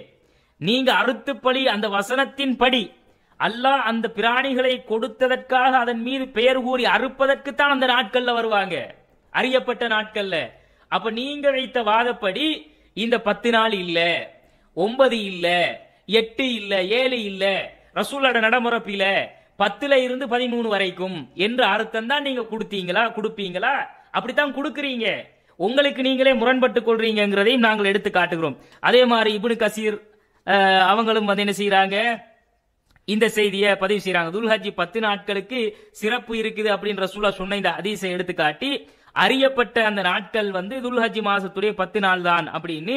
Speaker 1: நீங்க அறுத்துப்படி அந்த வசனத்தின் படி அல்லாஹ் அந்த பிராணிகளை கொடுத்ததற்காக அதன் மீது பெயர் கூறி அறுப்பதற்கு தான் அந்த நாட்கள்ல வருவாங்க அறியப்பட்ட நாட்கள்ல அப்ப நீங்க வைத்த வாதப்படி இந்த பத்து நாள் இல்ல ஒன்பது இல்ல எட்டு இல்ல ஏழு இல்ல ரசூலோட நடைமுறப்பில பத்துல இருந்து பதிமூணு வரைக்கும் என்று அர்த்தம் தான் நீங்க கொடுத்தீங்களா கொடுப்பீங்களா அப்படித்தான் கொடுக்குறீங்க உங்களுக்கு நீங்களே முரண்பட்டு கொள்றீங்கிறதையும் நாங்கள் எடுத்து காட்டுகிறோம் அதே மாதிரி இபுனு கசீர் அவங்களும் வந்து என்ன செய்யறாங்க இந்த செய்தியை பதிவு செய்யறாங்க துல்ஹஜி பத்து நாட்களுக்கு சிறப்பு இருக்குது அப்படின்னு ரசூலா சொன்ன இந்த அதிசயம் எடுத்துக்காட்டி அறியப்பட்ட அந்த நாட்கள் வந்து துல்ஹஜி மாசத்துடைய பத்து நாள் தான் அப்படின்னு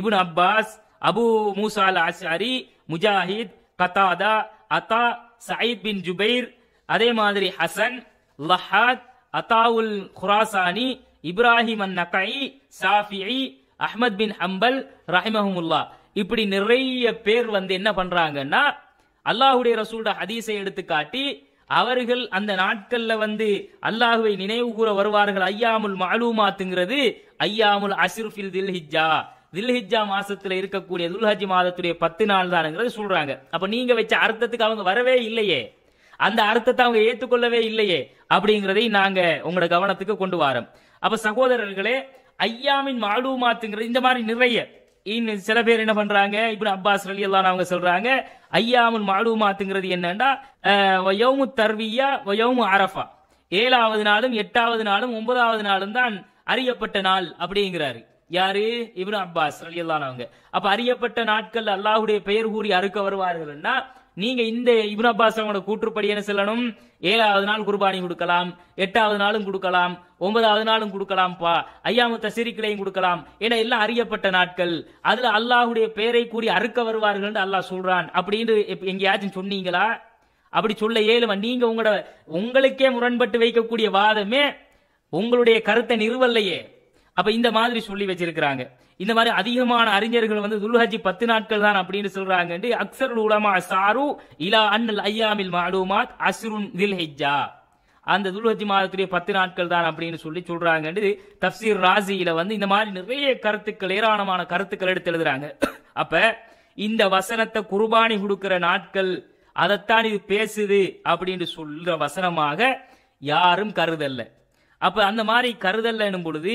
Speaker 1: Ibn Abbas Abu Musa al Ashari Mujahid Qatada Ata Saeed bin Jubair அதே மாதிரி ஹசன் லஹாத் Ata ul Khurasani Ibrahim an Nakhai சாஃபியை அஹ்மத் பின் ஹம்பல் ரஹிமஹமுல்லா இப்படி நிறைய பேர் வந்து என்ன பண்றாங்கன்னா அல்லாஹுடைய ரசூலோட ஹதீஸை எடுத்து காட்டி அவர்கள் அந்த நாட்கள்ல வந்து அல்லாஹுவை நினைவு கூற வருவார்கள் ஐயாமுல் மாலூமாத்துங்கிறது ஐயாமுல் அசிர்ஃபில் தில்ஹிஜா தில்ஹிஜா மாசத்துல இருக்கக்கூடிய துல்ஹஜி மாதத்துடைய பத்து நாள் தானுங்கிறது சொல்றாங்க அப்ப நீங்க வச்ச அர்த்தத்துக்கு அவங்க வரவே இல்லையே அந்த அர்த்தத்தை அவங்க ஏற்றுக்கொள்ளவே இல்லையே அப்படிங்கிறதை நாங்க உங்களோட கவனத்துக்கு கொண்டு வரோம் அப்ப சகோதரர்களே ஐயாமின் மாலூமாத்துங்கிறது இந்த மாதிரி நிறைய இன்னும் சில பேர் என்ன பண்றாங்க இப்னு அப்பாஸ் அலி அல்லான் அவங்க சொல்றாங்க ஐயாமுன் மாலூமாத்துங்கிறது என்னன்னா வயோமு தர்வியா வயோமு அரஃபா ஏழாவது நாளும் எட்டாவது நாளும் ஒன்பதாவது நாளும் தான் அறியப்பட்ட நாள் அப்படிங்கிறாரு யாரு இப்னு அப்பாஸ் அலி அல்லான் அவங்க அப்ப அறியப்பட்ட நாட்கள் அல்லாஹுடைய பெயர் கூறி அறுக்க வருவார்கள்னா நீங்க இந்த இபுன் அப்பாஸ் அவங்களோட கூற்றுப்படி என்ன செல்லணும் ஏழாவது நாள் குர்பானி கொடுக்கலாம் எட்டாவது நாளும் கொடுக்கலாம் ஒன்பதாவது நாளும் கொடுக்கலாம்ப்பா ஐயாமு தசிரிக்கிடையும் கொடுக்கலாம் என எல்லாம் அறியப்பட்ட நாட்கள் அதுல அல்லாஹுடைய பெயரை கூறி அறுக்க வருவார்கள் அல்லாஹ் சொல்றான் அப்படின்னு எங்கேயாச்சும் சொன்னீங்களா அப்படி சொல்ல ஏழுமா நீங்க உங்களோட உங்களுக்கே முரண்பட்டு வைக்கக்கூடிய வாதமே உங்களுடைய கருத்தை நிறுவல்லையே அப்ப இந்த மாதிரி சொல்லி வச்சிருக்கிறாங்க இந்த மாதிரி அதிகமான அறிஞர்கள் வந்து துல்ஹஜி பத்து நாட்கள் தான் அப்படின்னு சொல்றாங்க அக்சர் உலமா சாரு இலா அன்னல் ஐயாமில் மாலுமாத் அஸ்ருன் தில் அந்த துல்ஹஜி மாதத்துடைய பத்து நாட்கள் தான் அப்படின்னு சொல்லி சொல்றாங்க தப்சீர் ராசியில வந்து இந்த மாதிரி நிறைய கருத்துக்கள் ஏராளமான கருத்துக்கள் எடுத்து எழுதுறாங்க அப்ப இந்த வசனத்தை குர்பானி கொடுக்கிற நாட்கள் அதைத்தான் இது பேசுது அப்படின்னு சொல்ற வசனமாக யாரும் கருதல்ல அப்ப அந்த மாதிரி கருதல்ல பொழுது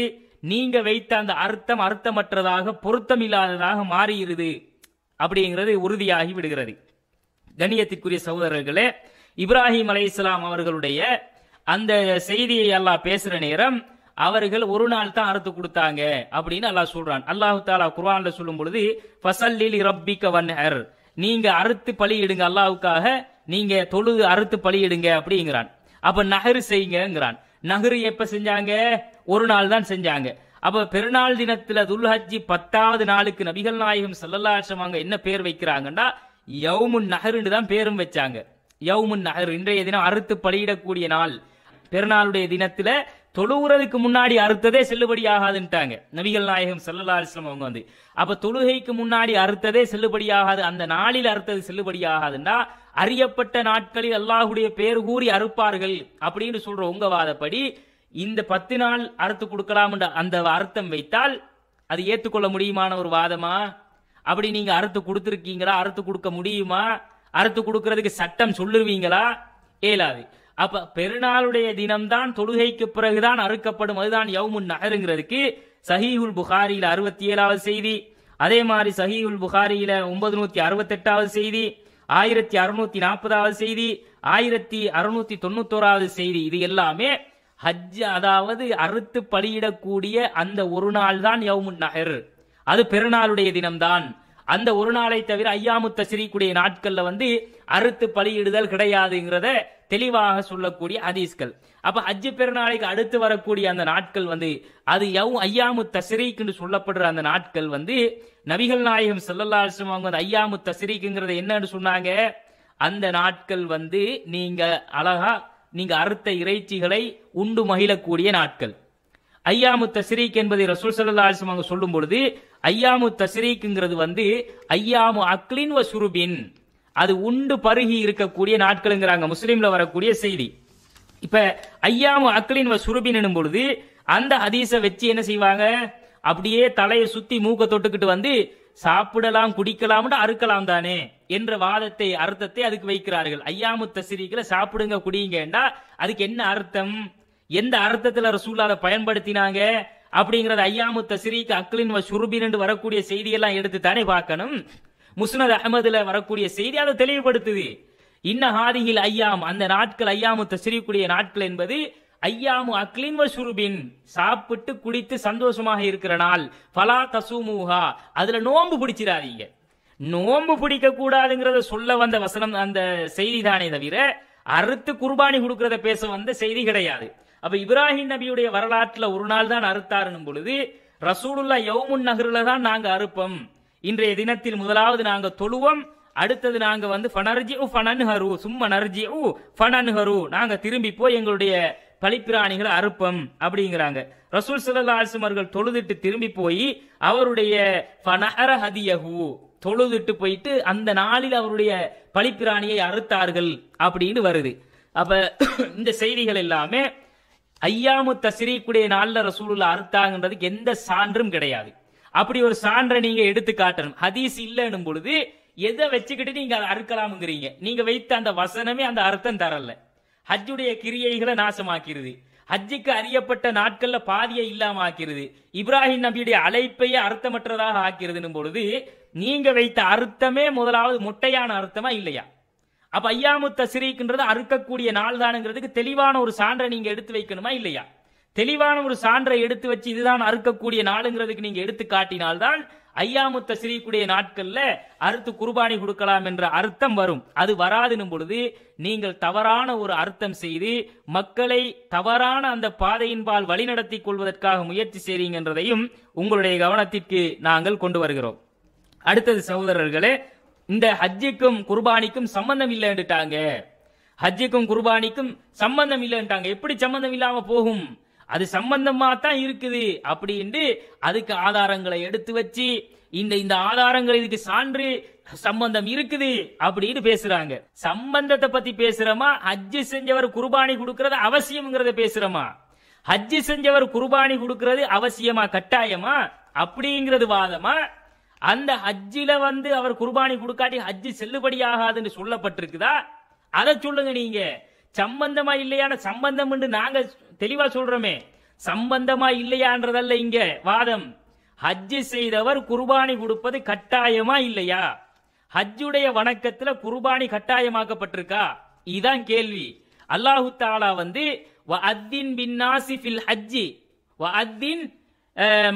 Speaker 1: நீங்க வைத்த அந்த அர்த்தம் அர்த்தமற்றதாக பொருத்தம் இல்லாததாக மாறுகிறது அப்படிங்கிறது உறுதியாகி விடுகிறது கணியத்திற்குரிய சகோதரர்களே இப்ராஹிம் அலை இஸ்லாம் அவர்களுடைய அந்த செய்தியை அல்லாஹ் பேசுற நேரம் அவர்கள் ஒரு நாள் தான் அறுத்து கொடுத்தாங்க அப்படின்னு அல்லாஹ் சொல்றான் அல்லாஹு தாலா குர்வான்ல சொல்லும் பொழுது ஃபசல்லில் ரப்பிக்க வன்ஹர் நீங்க அறுத்து பலியிடுங்க அல்லாவுக்காக நீங்க தொழுது அறுத்து பலியிடுங்க அப்படிங்கிறான் அப்ப நகரு செய்யுங்கிறான் நகரு எப்ப செஞ்சாங்க ஒரு நாள் தான் செஞ்சாங்க அப்போ பெருநாள் தினத்துல துல்ஹஜி பத்தாவது நாளுக்கு நபிகள் நாயகம் செல்லல்லாசம் அங்க என்ன பேர் வைக்கிறாங்கன்னா யவுமுன் நகருன்னு தான் பேரும் வச்சாங்க யவுமுன் நகர் இன்றைய தினம் அறுத்து பலியிடக்கூடிய நாள் பெருநாளுடைய தினத்துல தொழுகுறதுக்கு முன்னாடி அறுத்ததே செல்லுபடி ஆகாதுன்ட்டாங்க நபிகள் நாயகம் செல்லல்லா அவங்க வந்து அப்ப தொழுகைக்கு முன்னாடி அறுத்ததே செல்லுபடி ஆகாது அந்த நாளில் அறுத்தது செல்லுபடி ஆகாதுன்னா அறியப்பட்ட நாட்களில் அல்லாஹுடைய பேர் கூறி அறுப்பார்கள் அப்படின்னு சொல்ற உங்க வாதப்படி இந்த பத்து நாள் அறுத்து கொடுக்கலாம் என்ற அந்த அர்த்தம் வைத்தால் அது ஏற்றுக்கொள்ள முடியுமான ஒரு வாதமா அப்படி நீங்க அறுத்து கொடுத்துருக்கீங்களா அறுத்து கொடுக்க முடியுமா அறுத்து கொடுக்கறதுக்கு சட்டம் சொல்லுவீங்களா ஏலாது அப்ப பெருநாளுடைய தினம்தான் தொழுகைக்கு பிறகுதான் அறுக்கப்படும் அதுதான் யவுமுன் நகருங்கிறதுக்கு சஹீஹுல் புகாரியில அறுபத்தி ஏழாவது செய்தி அதே மாதிரி சஹீஹுல் புகாரியில ஒன்பது நூத்தி அறுபத்தி எட்டாவது செய்தி ஆயிரத்தி அறுநூத்தி நாற்பதாவது செய்தி ஆயிரத்தி அறுநூத்தி தொண்ணூத்தோராவது செய்தி இது எல்லாமே ஹஜ் அதாவது அறுத்து பலியிடக்கூடிய அந்த ஒரு நாள் தான் யவுமுன் நகர் அது பெருநாளுடைய தினம்தான் அந்த ஒரு நாளை தவிர ஐயாமு தஸ்ரீக்குடைய நாட்கள்ல வந்து அறுத்து பலியிடுதல் கிடையாதுங்கிறத தெளிவாக சொல்லக்கூடிய ஹதீஸ்கள் அப்ப ஹஜ்ஜு பெருநாளைக்கு அடுத்து வரக்கூடிய அந்த நாட்கள் வந்து அது யவ் ஐயாமு தஸ்ரீக் என்று சொல்லப்படுற அந்த நாட்கள் வந்து நபிகள் நாயகம் செல்லல்லா அவங்க வந்து ஐயாமு தசிரிக்குங்கிறத என்னன்னு சொன்னாங்க அந்த நாட்கள் வந்து நீங்க அழகா நீங்க அறுத்த இறைச்சிகளை உண்டு மகிழக்கூடிய நாட்கள் ஐயாமு தஸ்ரீக் என்பதை ரசூல் சல்லாசம் அலிஸ்லாம் அவங்க சொல்லும் பொழுது ஐயாமு தஸ்ரீக்குங்கிறது வந்து ஐயாமு அக்லின் வ சுருபின் அது உண்டு பருகி இருக்கக்கூடிய நாட்கள்ங்கிறாங்க முஸ்லீம்ல வரக்கூடிய செய்தி இப்ப ஐயாமு அக்லின் வ சுருபின் எனும் பொழுது அந்த ஹதீஸை வச்சு என்ன செய்வாங்க அப்படியே தலையை சுத்தி மூக்க தொட்டுக்கிட்டு வந்து சாப்பிடலாம் குடிக்கலாம் அறுக்கலாம் தானே என்ற வாதத்தை அர்த்தத்தை அதுக்கு வைக்கிறார்கள் ஐயாமுத்த தசிரீக்கில் சாப்பிடுங்க குடிங்கண்டா அதுக்கு என்ன அர்த்தம் எந்த அர்த்தத்தில் ஒரு அதை பயன்படுத்தினாங்க அப்படிங்கறது ஐயாமுத்த தசிரீக்கு அக்களின் சுருபின் என்று வரக்கூடிய செய்தியெல்லாம் எடுத்து தானே பார்க்கணும் முஸ்னத் அகமதுல வரக்கூடிய செய்தி அதை தெளிவுபடுத்துது இன்ன ஹாதியில் ஐயாம் அந்த நாட்கள் ஐயாமுத்த தசிரிக்குடைய நாட்கள் என்பது ஐயாமு அக்லின் வசுருபின் சாப்பிட்டு குடித்து சந்தோஷமாக இருக்கிற நாள் பலா தசுமூகா அதுல நோம்பு பிடிச்சிடாதீங்க நோம்பு பிடிக்க கூடாதுங்கிறத சொல்ல வந்த வசனம் அந்த செய்தி தானே தவிர அறுத்து குர்பானி கொடுக்கறத பேச வந்த செய்தி கிடையாது அப்ப இப்ராஹிம் நபியுடைய வரலாற்றுல ஒரு நாள் தான் அறுத்தாருனும் பொழுது ரசூலுல்லா யவுமுன் நகர்ல தான் நாங்க அறுப்போம் இன்றைய தினத்தில் முதலாவது நாங்க தொழுவோம் அடுத்தது நாங்க வந்து ஃபனர்ஜி ஃபனன்ஹரு சும்மா நர்ஜி ஃபனன்ஹரு நாங்க திரும்பி போய் எங்களுடைய பலிப்பிராணிகள் அறுப்பம் அப்படிங்கிறாங்க ரசூல் சல்லா அவர்கள் தொழுதுட்டு திரும்பி போய் அவருடைய ஹதியஹு தொழுதுட்டு போயிட்டு அந்த நாளில் அவருடைய பலிப்பிராணியை அறுத்தார்கள் அப்படின்னு வருது அப்ப இந்த செய்திகள் எல்லாமே ஐயாமு தசிரீக்குடைய நாளில் ரசூலுல்லா அறுத்தாங்கன்றதுக்கு எந்த சான்றும் கிடையாது அப்படி ஒரு சான்றை நீங்க எடுத்து காட்டணும் ஹதீஸ் இல்லைன்னும் பொழுது எதை வச்சுக்கிட்டு நீங்க அதை அறுக்கலாம்ங்கிறீங்க நீங்க வைத்த அந்த வசனமே அந்த அர்த்தம் தரல ஹஜ்ஜுடைய கிரியைகளை நாசமாக்கிறது ஹஜ்ஜுக்கு அறியப்பட்ட நாட்கள்ல பாதியை இல்லாம ஆக்கிறது இப்ராஹிம் நபியுடைய அழைப்பையே அர்த்தமற்றதாக ஆக்கிறது பொழுது நீங்க வைத்த அர்த்தமே முதலாவது முட்டையான அர்த்தமா இல்லையா அப்ப ஐயாமு தசிரிக்குன்றது அறுக்கக்கூடிய நாள் தானுங்கிறதுக்கு தெளிவான ஒரு சான்றை நீங்க எடுத்து வைக்கணுமா இல்லையா தெளிவான ஒரு சான்றை எடுத்து வச்சு இதுதான் அறுக்கக்கூடிய நாளுங்கிறதுக்கு நீங்க எடுத்து காட்டினால்தான் ஐயாமு தஸ்ரீக்குடைய நாட்கள்ல அறுத்து குருபானி கொடுக்கலாம் என்ற அர்த்தம் வரும் அது வராதுன்னும் பொழுது நீங்கள் தவறான ஒரு அர்த்தம் செய்து மக்களை தவறான அந்த பாதையின்பால் வழிநடத்தி கொள்வதற்காக முயற்சி செய்றீங்கன்றதையும் உங்களுடைய கவனத்திற்கு நாங்கள் கொண்டு வருகிறோம் அடுத்தது சகோதரர்களே இந்த ஹஜ்ஜிக்கும் குர்பானிக்கும் சம்பந்தம் இல்லைன்னுட்டாங்க ஹஜ்ஜிக்கும் குர்பானிக்கும் சம்பந்தம் இல்லைன்ட்டாங்க எப்படி சம்பந்தம் இல்லாம போகும் அது சம்பந்தமா தான் இருக்குது அப்படின்ட்டு அதுக்கு ஆதாரங்களை எடுத்து வச்சு இந்த இந்த ஆதாரங்கள் இதுக்கு சான்று சம்பந்தம் இருக்குது அப்படின்னு பேசுறாங்க சம்பந்தத்தை பத்தி பேசுறமா ஹஜ்ஜி செஞ்சவர் குர்பானி கொடுக்கறது அவசியம்ங்கிறத பேசுறமா ஹஜ்ஜி செஞ்சவர் குர்பானி கொடுக்கறது அவசியமா கட்டாயமா அப்படிங்கிறது வாதமா அந்த ஹஜ்ஜில வந்து அவர் குர்பானி கொடுக்காட்டி ஹஜ்ஜி செல்லுபடி ஆகாதுன்னு சொல்லப்பட்டிருக்குதா அதை சொல்லுங்க நீங்க சம்பந்தமா இல்லையான சம்பந்தம் நாங்க தெளிவா சொல்றமே சம்பந்தமா இல்லையான்றதல்ல இங்க வாதம் ஹஜ்ஜு செய்தவர் குர்பானி கொடுப்பது கட்டாயமா இல்லையா ஹஜ்ஜுடைய வணக்கத்துல குர்பானி கட்டாயமாக்கப்பட்டிருக்கா இதுதான் கேள்வி அல்லாஹு தாலா வந்து அத்தின் பின்னாசி ஃபில் ஹஜ்ஜி அத்தின்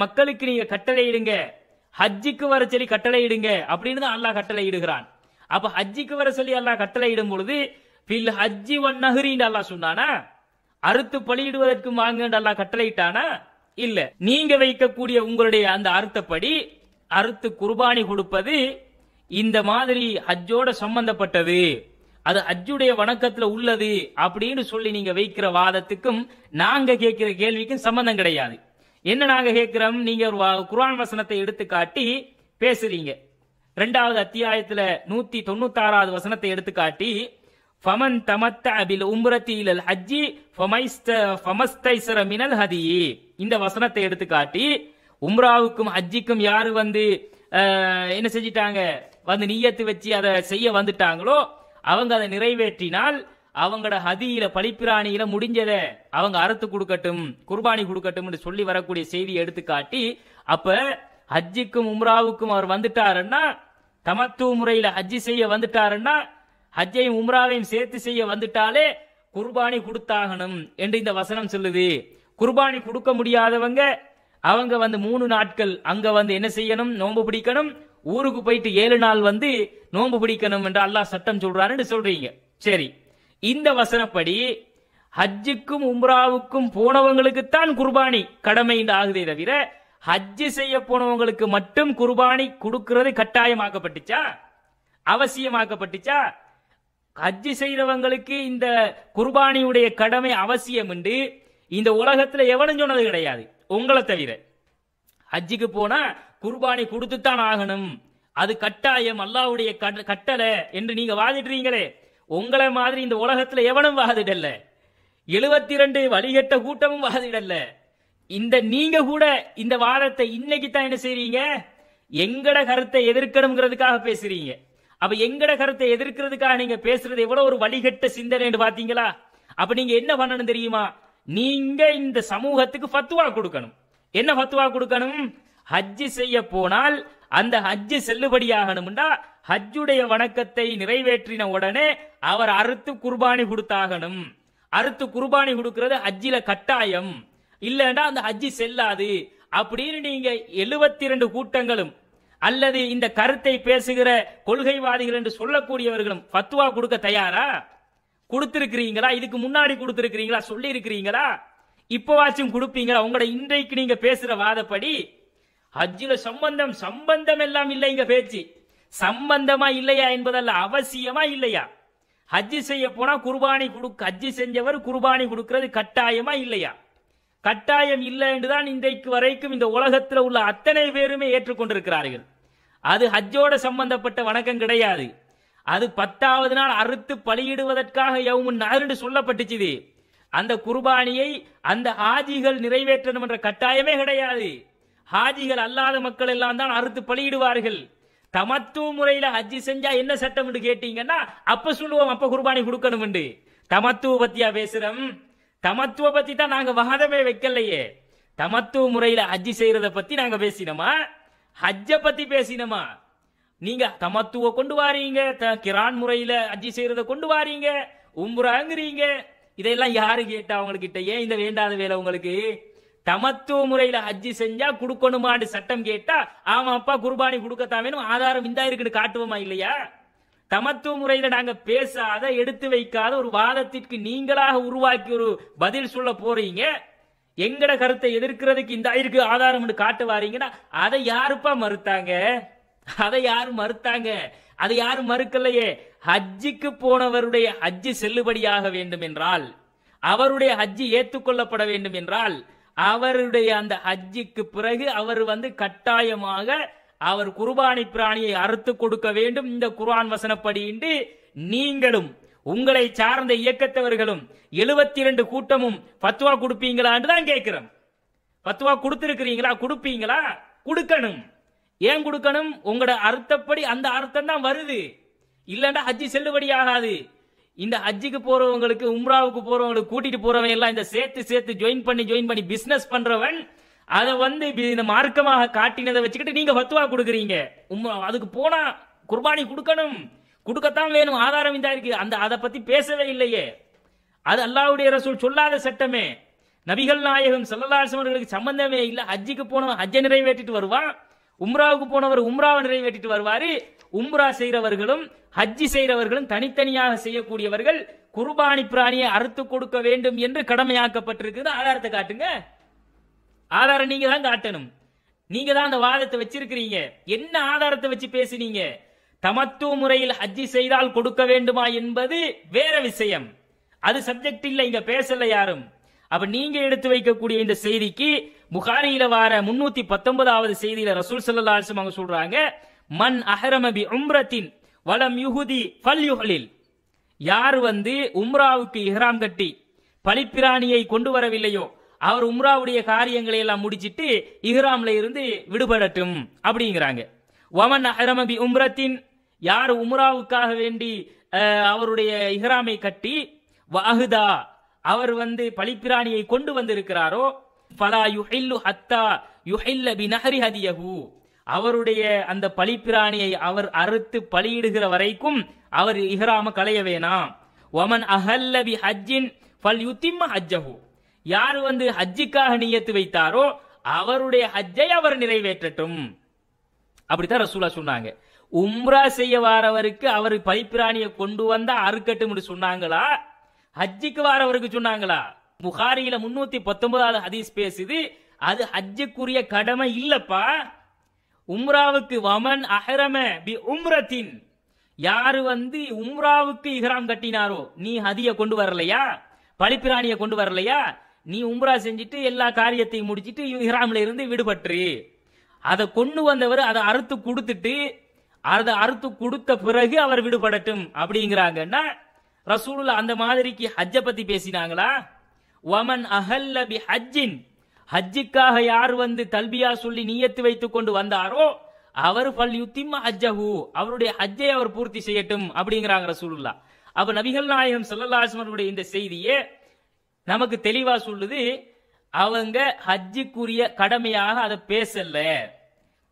Speaker 1: மக்களுக்கு நீங்க கட்டளையிடுங்க ஹஜ்ஜிக்கு வர சொல்லி கட்டளையிடுங்க அப்படின்னு தான் அல்லாஹ் கட்டளையிடுகிறான் அப்ப ஹஜ்ஜிக்கு வர சொல்லி அல்லாஹ் கட்டளையிடும் பொழுது ஃபில் ஹஜ்ஜி ஒன் நஹரின்னு அல்லாஹ் சொன்னானா அறுத்து பலியிடுவதற்கு வாங்க அல்லாஹ் கட்டளையிட்டானா இல்ல நீங்க வைக்கக்கூடிய உங்களுடைய அந்த அறுத்தப்படி அறுத்து குர்பானி கொடுப்பது இந்த மாதிரி ஹஜ்ஜோட சம்பந்தப்பட்டது அது ஹஜ்ஜுடைய வணக்கத்துல உள்ளது அப்படின்னு சொல்லி நீங்க வைக்கிற வாதத்துக்கும் நாங்க கேட்கிற கேள்விக்கும் சம்பந்தம் கிடையாது என்ன நாங்க கேட்கிறோம் நீங்க ஒரு குரான் வசனத்தை எடுத்து காட்டி பேசுறீங்க ரெண்டாவது அத்தியாயத்துல நூத்தி தொண்ணூத்தி ஆறாவது வசனத்தை எடுத்து காட்டி ஃபமன் தமத்த அபில் உம்ரத்தி இலல் ஹஜ்ஜி ஃபமஸ்தைசர மினல் ஹதி இந்த வசனத்தை எடுத்து காட்டி உம்ராவுக்கும் ஹஜ்ஜிக்கும் யாரு வந்து என்ன செஞ்சிட்டாங்க வந்து நீயத்து வச்சு அதை செய்ய வந்துட்டாங்களோ அவங்க அதை நிறைவேற்றினால் அவங்களோட ஹதியில பழிப்பிராணியில முடிஞ்சதை அவங்க அறுத்து கொடுக்கட்டும் குர்பானி கொடுக்கட்டும்னு சொல்லி வரக்கூடிய செய்தியை எடுத்து காட்டி அப்ப ஹஜ்ஜிக்கும் உம்ராவுக்கும் அவர் வந்துட்டாருன்னா தமத்துவ முறையில ஹஜ்ஜி செய்ய வந்துட்டாருன்னா ஹஜ்ஜையும் உம்ராவையும் சேர்த்து செய்ய வந்துட்டாலே குர்பானி கொடுத்தாகணும் என்று இந்த வசனம் சொல்லுது குர்பானி கொடுக்க முடியாதவங்க அவங்க வந்து மூணு நாட்கள் அங்க வந்து என்ன செய்யணும் நோன்பு பிடிக்கணும் ஊருக்கு போயிட்டு ஏழு நாள் வந்து நோன்பு பிடிக்கணும் என்று அல்லாஹ் சட்டம் சொல்றாருன்னு சொல்றீங்க சரி இந்த வசனப்படி ஹஜ்ஜுக்கும் உம்ராவுக்கும் போனவங்களுக்குத்தான் குர்பானி கடமை ஆகுதே தவிர ஹஜ்ஜு செய்ய போனவங்களுக்கு மட்டும் குர்பானி கொடுக்கிறது கட்டாயமாக்கப்பட்டுச்சா அவசியமாக்கப்பட்டுச்சா ஹஜ்ஜி செய்கிறவங்களுக்கு இந்த குர்பானியுடைய கடமை அவசியம் என்று இந்த உலகத்தில் எவனும் சொன்னது கிடையாது உங்களை தவிர ஹஜ்ஜிக்கு போனா குர்பானி கொடுத்துத்தான் ஆகணும் அது கட்டாயம் அல்லாவுடைய கட்டளை என்று நீங்க வாதிடுறீங்களே உங்களை மாதிரி இந்த உலகத்துல எவனும் வாதிடல எழுபத்தி ரெண்டு வழிகட்ட கூட்டமும் வாதிடல இந்த நீங்க கூட இந்த வாதத்தை இன்னைக்கு தான் என்ன செய்றீங்க எங்கட கருத்தை எதிர்க்கணுங்கிறதுக்காக பேசுறீங்க அப்ப எங்கட கருத்தை எதிர்க்கிறதுக்காக நீங்க பேசுறது எவ்வளவு ஒரு வழிகட்ட சிந்தனைன்னு பாத்தீங்களா அப்ப நீங்க என்ன பண்ணணும் தெரியுமா நீங்க இந்த சமூகத்துக்கு ஃபத்துவா கொடுக்கணும் என்ன ஃபத்துவா கொடுக்கணும் ஹஜ்ஜு செய்ய போனால் அந்த ஹஜ்ஜு செல்லுபடியாகணும்னா ஹஜ்ஜுடைய வணக்கத்தை நிறைவேற்றின உடனே அவர் அறுத்து குர்பானி கொடுத்தாகணும் அறுத்து குர்பானி கொடுக்கிறது ஹஜ்ஜில கட்டாயம் இல்லைன்னா அந்த ஹஜ்ஜி செல்லாது அப்படின்னு நீங்க எழுபத்தி இரண்டு கூட்டங்களும் அல்லது இந்த கருத்தை பேசுகிற கொள்கைவாதிகள் என்று சொல்லக்கூடியவர்களும் பத்துவா கொடுக்க தயாரா கொடுத்திருக்கிறீங்களா இதுக்கு முன்னாடி கொடுத்திருக்கிறீங்களா சொல்லி இருக்கிறீங்களா இப்பவாச்சும் கொடுப்பீங்களா உங்களோட இன்றைக்கு நீங்க பேசுற வாதப்படி ஹஜ்ஜில சம்பந்தம் சம்பந்தம் எல்லாம் இல்லைங்க பேச்சு சம்பந்தமா இல்லையா என்பதல்ல அவசியமா இல்லையா ஹஜ்ஜி செய்ய போனா குர்பானி கொடுக்க ஹஜ்ஜி செஞ்சவர் குர்பானி கொடுக்கிறது கட்டாயமா இல்லையா கட்டாயம் இல்லை என்றுதான் இன்றைக்கு வரைக்கும் இந்த உலகத்தில் உள்ள அத்தனை பேருமே ஏற்றுக்கொண்டிருக்கிறார்கள் அது ஹஜ்ஜோட சம்பந்தப்பட்ட வணக்கம் கிடையாது அது பத்தாவது நாள் அறுத்து பலியிடுவதற்காக யவுமுன் நகர்ந்து சொல்லப்பட்டுச்சுது அந்த குர்பானியை அந்த ஹாஜிகள் நிறைவேற்றணும் என்ற கட்டாயமே கிடையாது ஹாஜிகள் அல்லாத மக்கள் எல்லாம் தான் அறுத்து பலியிடுவார்கள் தமத்து முறையில ஹஜ்ஜி செஞ்சா என்ன சட்டம் கேட்டீங்கன்னா அப்ப சொல்லுவோம் அப்ப குர்பானி கொடுக்கணும் தமத்துவ பத்தியா பேசுறோம் தமத்துவ பத்தி தான் நாங்க வாதமே வைக்கலையே தமத்துவ முறையில ஹஜ்ஜி செய்யறத பத்தி நாங்க பேசினோமா ஹஜ்ஜை பத்தி பேசினோமா நீங்க தமத்துவ கொண்டு வாரீங்க கிரான் முறையில அஜி செய்யறத கொண்டு வாரீங்க உம்புறாங்கிறீங்க இதெல்லாம் யாரு கேட்டா அவங்கக்கிட்ட ஏன் இந்த வேண்டாத வேலை உங்களுக்கு தமத்துவ முறையில ஹஜ்ஜி செஞ்சா கொடுக்கணுமான்னு சட்டம் கேட்டா ஆமா அப்பா குர்பானி கொடுக்கத்தான் வேணும் ஆதாரம் இந்தா இருக்குன்னு காட்டுவோமா இல்லையா தமத்துவ முறையில நாங்க பேசாத எடுத்து வைக்காத ஒரு வாதத்திற்கு நீங்களாக உருவாக்கி ஒரு பதில் சொல்ல போறீங்க எங்கட கருத்தை எதிர்க்கிறதுக்கு இந்த இருக்கு ஆதாரம் காட்டு வாரீங்கன்னா அதை யாருப்பா மறுத்தாங்க அதை யாரும் மறுத்தாங்க அதை யாரும் மறுக்கலையே ஹஜ்ஜிக்கு போனவருடைய ஹஜ்ஜி செல்லுபடியாக வேண்டும் என்றால் அவருடைய ஹஜ்ஜி ஏற்றுக்கொள்ளப்பட வேண்டும் என்றால் அவருடைய அந்த ஹஜ்ஜிக்கு பிறகு அவர் வந்து கட்டாயமாக அவர் குர்பானி பிராணியை அறுத்து கொடுக்க வேண்டும் இந்த குர்ஆன் வசனப்படி நீங்களும் உங்களை சார்ந்த இயக்கத்தவர்களும் எழுபத்தி ரெண்டு கூட்டமும் பத்துவா கொடுப்பீங்களான்னு தான் கேட்கிறோம் பத்துவா கொடுத்திருக்கிறீங்களா கொடுப்பீங்களா கொடுக்கணும் ஏன் கொடுக்கணும் உங்களோட அர்த்தப்படி அந்த அர்த்தம் தான் வருது இல்லைன்னா ஹஜ்ஜி செல்லுபடி ஆகாது இந்த ஹஜ்ஜிக்கு போறவங்களுக்கு உம்ராவுக்கு போறவங்களுக்கு கூட்டிட்டு போறவன் எல்லாம் இந்த சேர்த்து சேர்த்து ஜாயின் பண்ணி ஜாயின் பண்ணி பிசினஸ் பண்றவன் அதை வந்து இந்த மார்க்கமாக காட்டினதை வச்சுக்கிட்டு நீங்க பத்துவா கொடுக்குறீங்க உம் அதுக்கு போனா குர்பானி கொடுக்கணும் கொடுக்கத்தான் வேணும் ஆதாரம் இந்த இருக்கு அந்த அதை பத்தி பேசவே இல்லையே அது அல்லாவுடைய ரசூல் சொல்லாத சட்டமே நபிகள் நாயகம் சல்லல்லாசம் அவர்களுக்கு சம்பந்தமே இல்லை ஹஜ்ஜிக்கு போனவன் ஹஜ்ஜை நிறைவேற்றிட்டு வருவான் உம்ராவுக்கு போனவர் உம்ராவை நிறைவேற்றிட்டு வருவாரு உம்ரா செய்கிறவர்களும் ஹஜ்ஜி செய்கிறவர்களும் தனித்தனியாக செய்யக்கூடியவர்கள் குர்பானி பிராணியை அறுத்து கொடுக்க வேண்டும் என்று கடமையாக்கப்பட்டிருக்குது ஆதாரத்தை காட்டுங்க ஆதாரம் நீங்க தான் காட்டணும் நீங்க தான் அந்த வாதத்தை வச்சிருக்கிறீங்க என்ன ஆதாரத்தை வச்சு பேசுனீங்க தமத்து முறையில் ஹஜ்ஜி செய்தால் கொடுக்க வேண்டுமா என்பது வேற விஷயம் அது சப்ஜெக்ட் இல்லை இங்க பேசல யாரும் அப்ப நீங்க எடுத்து வைக்கக்கூடிய இந்த செய்திக்கு புகாரியில வார முன்னூத்தி பத்தொன்பதாவது செய்தியில ரசூல் சல்லா அவங்க சொல்றாங்க மண் அஹரமபி உம்ரத்தின் வளம் யுகுதி பல் யுகலில் யார் வந்து உம்ராவுக்கு இஹ்ராம் கட்டி பலிப்பிராணியை கொண்டு வரவில்லையோ அவர் உம்ராவுடைய காரியங்களை எல்லாம் முடிச்சிட்டு இஹ்ராம்ல இருந்து விடுபடட்டும் அப்படிங்கிறாங்க ஒமன் அஹரமபி உம்ரத்தின் யார் உம்ராவுக்காக வேண்டி அவருடைய இஹ்ராமை கட்டி வாகுதா அவர் வந்து பழிப்பிராணியை கொண்டு வந்திருக்கிறாரோ பலா யுஹில்லு ஹத்தா யுஹில்ல பினஹரி ஹதியஹு அவருடைய அந்த பழிப்பிராணியை அவர் அறுத்து பலியிடுகிற வரைக்கும் அவர் இஹ்ராம களைய வேணாம் ஒமன் அஹல்ல பி ஹஜ்ஜின் ஃபல் யுத்திம்ம ஹஜ்ஜஹு யார் வந்து ஹஜ்ஜிக்காக நியத்து வைத்தாரோ அவருடைய ஹஜ்ஜை அவர் நிறைவேற்றட்டும் அப்படித்தான் ரசூலா சொன்னாங்க உம்ரா செய்ய வாரவருக்கு அவர் பைப்பிராணியை கொண்டு வந்தா அறுக்கட்டும் சொன்னாங்களா ஹஜ்ஜிக்கு வாரவருக்கு சொன்னாங்களா புகாரியில முன்னூத்தி பத்தொன்பதாவது ஹதீஸ் பேசுது அது ஹஜ்ஜுக்குரிய கடமை இல்லப்பா உம்ராவுக்கு வமன் அஹரம பி உம்ரத்தின் யாரு வந்து உம்ராவுக்கு இஹ்ராம் கட்டினாரோ நீ ஹதிய கொண்டு வரலையா பழிப்பிராணிய கொண்டு வரலையா நீ உம்ரா செஞ்சுட்டு எல்லா காரியத்தையும் முடிச்சிட்டு இஹ்ராம்ல இருந்து விடுபட்டு அதை கொண்டு வந்தவர் அதை அறுத்து கொடுத்துட்டு அதை அறுத்து கொடுத்த பிறகு அவர் விடுபடட்டும் அப்படிங்கிறாங்கன்னா ரசூலுல்லா அந்த மாதிரிக்கு ஹஜ்ஜை பத்தி பேசினாங்களா ஒமன் அஹல்ல பி ஹஜ்ஜின் ஹஜ்ஜிக்காக யார் வந்து தல்பியா சொல்லி நீயத்து வைத்துக் கொண்டு வந்தாரோ அவர் பள்ளியுத்திம் யுத்திம்ம ஹஜ்ஜஹு அவருடைய ஹஜ்ஜை அவர் பூர்த்தி செய்யட்டும் அப்படிங்கிறாங்க ரசூலுல்லா அப்ப நபிகள் நாயகம் சல்லல்லாஸ்மருடைய இந்த செய்தியே நமக்கு தெளிவா சொல்லுது அவங்க ஹஜ்ஜுக்குரிய கடமையாக அதை பேசல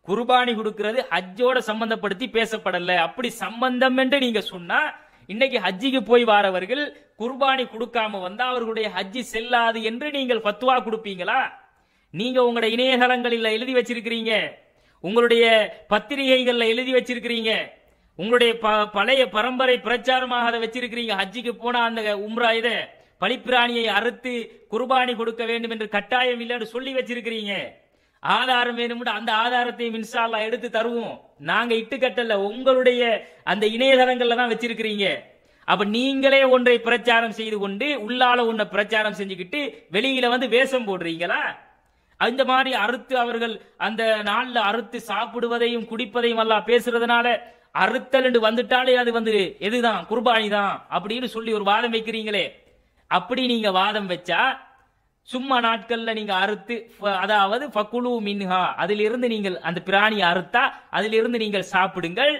Speaker 1: குருபானி கொடுக்கிறது ஹஜ்ஜோட சம்பந்தப்படுத்தி பேசப்படல அப்படி சம்பந்தம் என்று நீங்க சொன்னா இன்னைக்கு ஹஜ்ஜிக்கு போய் வாரவர்கள் குர்பானி கொடுக்காம வந்தா அவர்களுடைய ஹஜ்ஜி செல்லாது என்று நீங்கள் பத்துவா கொடுப்பீங்களா நீங்க உங்களோட இணையதளங்களில் எழுதி வச்சிருக்கிறீங்க உங்களுடைய பத்திரிகைகள்ல எழுதி வச்சிருக்கிறீங்க உங்களுடைய பழைய பரம்பரை பிரச்சாரமாக அதை வச்சிருக்கிறீங்க ஹஜ்ஜிக்கு போனா அந்த உம்ரா இதை பலிப்பிராணியை அறுத்து குர்பானி கொடுக்க வேண்டும் என்று கட்டாயம் இல்லைன்னு சொல்லி வச்சிருக்கிறீங்க ஆதாரம் வேணும்னு அந்த ஆதாரத்தையும் இன்ஸ்டால்லா எடுத்து தருவோம் நாங்க இட்டுக்கட்டல உங்களுடைய அந்த இணையதளங்கள்ல தான் வச்சிருக்கிறீங்க அப்ப நீங்களே ஒன்றை பிரச்சாரம் செய்து கொண்டு உள்ளால ஒன்றை பிரச்சாரம் செஞ்சுக்கிட்டு வெளியில வந்து வேஷம் போடுறீங்களா அந்த மாதிரி அறுத்து அவர்கள் அந்த நாள்ல அறுத்து சாப்பிடுவதையும் குடிப்பதையும் எல்லாம் பேசுறதுனால அறுத்தல் என்று வந்துட்டாலே அது வந்து எதுதான் குர்பானி தான் அப்படின்னு சொல்லி ஒரு வாதம் வைக்கிறீங்களே அப்படி நீங்க வாதம் வச்சா சும்மா நாட்கள்ல நீங்க அறுத்து அதாவது ஃபக்குலு மின்ஹா அதிலிருந்து நீங்கள் அந்த பிராணி அறுத்தா அதிலிருந்து நீங்கள் சாப்பிடுங்கள்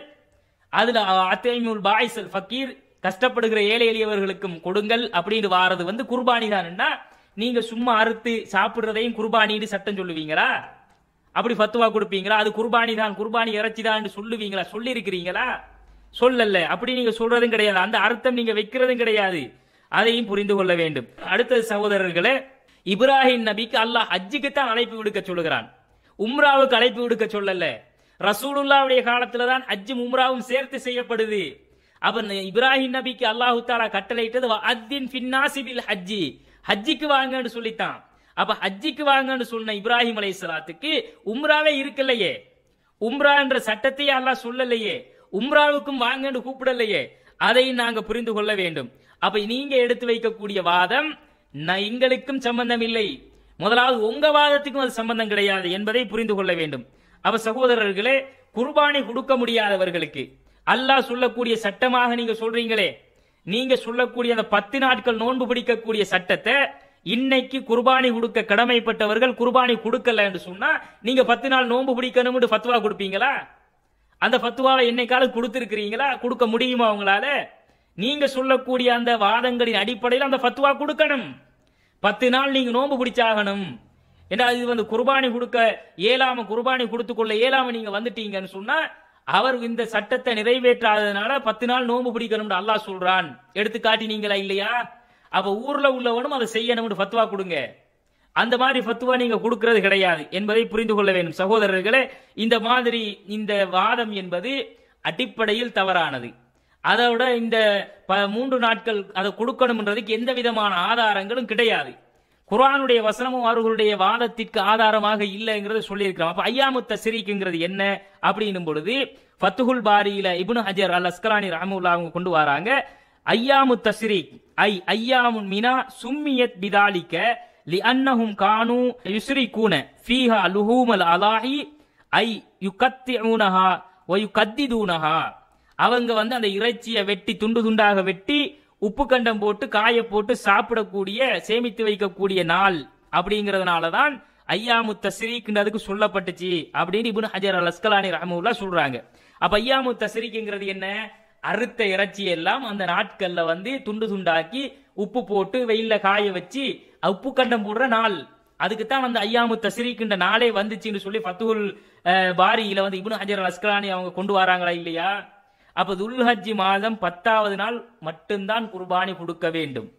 Speaker 1: அதுல அத்தேமியூல் பாய்சல் ஃபக்கீர் கஷ்டப்படுகிற ஏழை எளியவர்களுக்கும் கொடுங்கள் அப்படின்னு வாரது வந்து குர்பானி தானுன்னா நீங்க சும்மா அறுத்து சாப்பிடுறதையும் குர்பானின்னு சட்டம் சொல்லுவீங்களா அப்படி பத்துவா கொடுப்பீங்களா அது குர்பானி தான் குர்பானி இறைச்சி தான் சொல்லுவீங்களா சொல்லி இருக்கிறீங்களா சொல்லல அப்படி நீங்க சொல்றதும் கிடையாது அந்த அர்த்தம் நீங்க வைக்கிறதும் கிடையாது அதையும் புரிந்து கொள்ள வேண்டும் அடுத்தது சகோதரர்களே இப்ராஹிம் நபிக்கு அல்லாஹ் ஹஜ்ஜுக்கு தான் அழைப்பு விடுக்க சொல்லுகிறான் உம்ராவுக்கு அழைப்பு விடுக்க சொல்லல ரசூலுல்லாவுடைய காலத்துல தான் அஜ்ஜும் உம்ராவும் சேர்த்து செய்யப்படுது அப்ப இப்ராஹிம் நபிக்கு அல்லாஹு தாலா கட்டளையிட்டது அத்தின் பின்னாசிபில் ஹஜ்ஜி ஹஜ்ஜிக்கு வாங்கன்னு சொல்லித்தான் அப்ப ஹஜ்ஜிக்கு வாங்கன்னு சொன்ன இப்ராஹிம் அலை சலாத்துக்கு உம்ராவே இருக்கலையே உம்ரா என்ற சட்டத்தையே அல்லாஹ் சொல்லலையே உம்ராவுக்கும் வாங்கன்னு கூப்பிடலையே அதை நாங்க புரிந்து கொள்ள வேண்டும் அப்ப நீங்க எடுத்து வைக்கக்கூடிய வாதம் நான் எங்களுக்கும் சம்பந்தம் இல்லை முதலாவது உங்க வாதத்துக்கும் அது சம்பந்தம் கிடையாது என்பதை புரிந்து கொள்ள வேண்டும் அவ சகோதரர்களே குர்பானை கொடுக்க முடியாதவர்களுக்கு அல்லாஹ் சொல்லக்கூடிய சட்டமாக நீங்க சொல்றீங்களே நீங்க சொல்லக்கூடிய அந்த பத்து நாட்கள் நோன்பு பிடிக்கக்கூடிய சட்டத்தை இன்னைக்கு குர்பானி கொடுக்க கடமைப்பட்டவர்கள் குர்பானி கொடுக்கல என்று சொன்னா நீங்க பத்து நாள் நோன்பு பிடிக்கணும்னு ஃபத்துவா கொடுப்பீங்களா அந்த ஃபத்துவாவை என்னைக்காலும் கொடுத்துருக்கிறீங்களா கொடுக்க முடியுமா உங்களால நீங்க சொல்லக்கூடிய அந்த வாதங்களின் அடிப்படையில் அந்த பத்துவா கொடுக்கணும் பத்து நாள் நீங்க நோன்பு பிடிச்சாகணும் ஏன்னா இது வந்து குர்பானி கொடுக்க ஏழாம குர்பானி கொள்ள ஏழாம நீங்க வந்துட்டீங்கன்னு சொன்னா அவர் இந்த சட்டத்தை நிறைவேற்றாததுனால பத்து நாள் நோன்பு பிடிக்கணும்னு அல்லாஹ் சொல்றான் எடுத்து காட்டினீங்களா இல்லையா அப்ப ஊர்ல உள்ளவனும் அதை செய்யணும்னு ஃபத்துவா கொடுங்க அந்த மாதிரி ஃபத்துவா நீங்க கொடுக்கறது கிடையாது என்பதை புரிந்து கொள்ள வேண்டும் சகோதரர்களே இந்த மாதிரி இந்த வாதம் என்பது அடிப்படையில் தவறானது அதை விட இந்த மூன்று நாட்கள் அதை கொடுக்கணும்ன்றதுக்கு எந்த விதமான ஆதாரங்களும் கிடையாது குரானுடைய வசனமும் அவர்களுடைய வாதத்திற்கு ஆதாரமாக இல்லைங்கிறத சொல்லியிருக்கிறோம் அப்ப ஐயாமுத்த சிரிக்குங்கிறது என்ன அப்படின்னும் பொழுது ஃபத்துகுல் பாரியில இபுன் ஹஜர் அல் அஸ்கரானி ராமுல்லா அவங்க கொண்டு வராங்க ஐயாமு தஸ்ரீக் ஐ ஐயாமு மினா சும்மியத் பிதாலிக்க லி அன்னஹும் கானு யுஸ்ரி கூன ஃபீஹா லுஹூமல் அலாஹி ஐ யுகத்தி ஊனஹா ஒ யுகத்தி தூனஹா அவங்க வந்து அந்த இறைச்சியை வெட்டி துண்டு துண்டாக வெட்டி உப்பு கண்டம் போட்டு காய போட்டு சாப்பிடக்கூடிய சேமித்து வைக்கக்கூடிய நாள் அப்படிங்கிறதுனால தான் ஐயாமு தஸ்ரீக்ன்றதுக்கு சொல்லப்பட்டுச்சு அப்படின்னு இபுன் ஹஜர் அல் அஸ்கலானி ரஹமுல்லா சொல்றாங்க அப்ப ஐயாமு சிரிக்குங்கிறது என்ன அறுத்த இறைச்சி எல்லாம் அந்த நாட்கள்ல வந்து துண்டு துண்டாக்கி உப்பு போட்டு வெயில காய வச்சு உப்பு கண்டம் போடுற நாள் அதுக்குத்தான் வந்து ஐயாமு சிரிக்குன்ற நாளே வந்துச்சுன்னு சொல்லி பத்துகுல் பாரியில வந்து இபுன் ஹஜர் அல் அஸ்கலானி அவங்க கொண்டு வராங்களா இல்லையா அப்ப துல்ஹஜ்ஜி மாதம் பத்தாவது நாள் மட்டும்தான் குர்பானி கொடுக்க வேண்டும்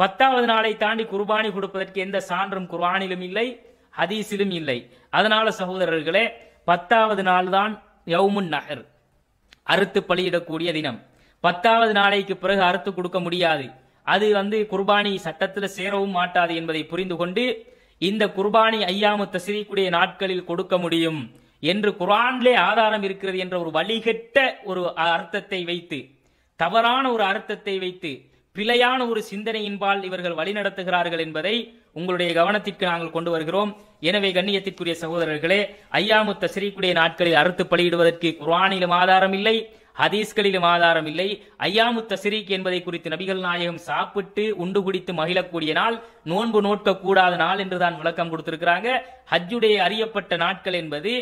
Speaker 1: பத்தாவது நாளை தாண்டி குர்பானி கொடுப்பதற்கு எந்த சான்றும் குர்பானிலும் இல்லை ஹதீஸிலும் இல்லை அதனால சகோதரர்களே பத்தாவது நாள் தான் யவுமுன் நகர் அறுத்து பலியிடக்கூடிய தினம் பத்தாவது நாளைக்கு பிறகு அறுத்து கொடுக்க முடியாது அது வந்து குர்பானி சட்டத்தில் சேரவும் மாட்டாது என்பதை புரிந்து கொண்டு இந்த குர்பானி ஐயாமு தசிரிக்குடைய நாட்களில் கொடுக்க முடியும் என்று குரான்லே ஆதாரம் இருக்கிறது என்ற ஒரு வழிகட்ட ஒரு அர்த்தத்தை வைத்து தவறான ஒரு அர்த்தத்தை வைத்து பிழையான ஒரு சிந்தனையின்பால் இவர்கள் வழிநடத்துகிறார்கள் என்பதை உங்களுடைய கவனத்திற்கு நாங்கள் கொண்டு வருகிறோம் எனவே கண்ணியத்திற்குரிய சகோதரர்களே ஐயாமு தஸ்ரீக்குடைய நாட்களில் அறுத்து பலியிடுவதற்கு குரானிலும் ஆதாரம் இல்லை ஹதீஸ்களிலும் ஆதாரம் இல்லை ஐயாமு தஸ்ரீக் என்பதை குறித்து நபிகள் நாயகம் சாப்பிட்டு உண்டு குடித்து மகிழக்கூடிய நாள் நோன்பு நோட்கக்கூடாத நாள் என்றுதான் விளக்கம் கொடுத்திருக்கிறாங்க ஹஜ்ஜுடைய அறியப்பட்ட நாட்கள் என்பது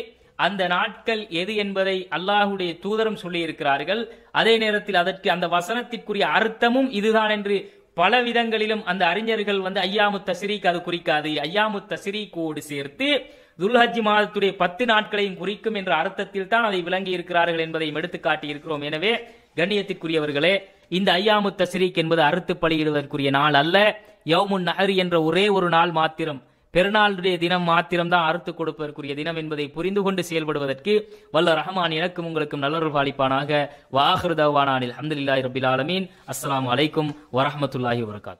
Speaker 1: அந்த நாட்கள் எது என்பதை அல்லாஹுடைய சொல்லி சொல்லியிருக்கிறார்கள் அதே நேரத்தில் அதற்கு அந்த வசனத்திற்குரிய அர்த்தமும் இதுதான் என்று பல விதங்களிலும் அந்த அறிஞர்கள் வந்து ஐயாமு தசிரீக்கு அது குறிக்காது ஐயாமு தசிரீக்கோடு சேர்த்து துல்ஹஜி மாதத்துடைய பத்து நாட்களையும் குறிக்கும் என்ற அர்த்தத்தில் தான் அதை விளங்கி இருக்கிறார்கள் என்பதையும் எடுத்து காட்டியிருக்கிறோம் எனவே கண்ணியத்திற்குரியவர்களே இந்த ஐயாமு தசிரீக் என்பது அறுத்து பலியிடுவதற்குரிய நாள் அல்ல யவுமுன் நகரி என்ற ஒரே ஒரு நாள் மாத்திரம் பெருநாளுடைய தினம் மாத்திரம்தான் அறுத்து கொடுப்பதற்குரிய தினம் என்பதை புரிந்து கொண்டு செயல்படுவதற்கு வல்ல ரஹமான் எனக்கும் உங்களுக்கும் நல்லொரு பாலிப்பானாக வாஹ்ருதவானில் அஹமதுல்லாஹி ரபில் ஆலமீன் அஸ்லாம் வலைக்கும் வரமத்துல்லாஹி வரகாத்து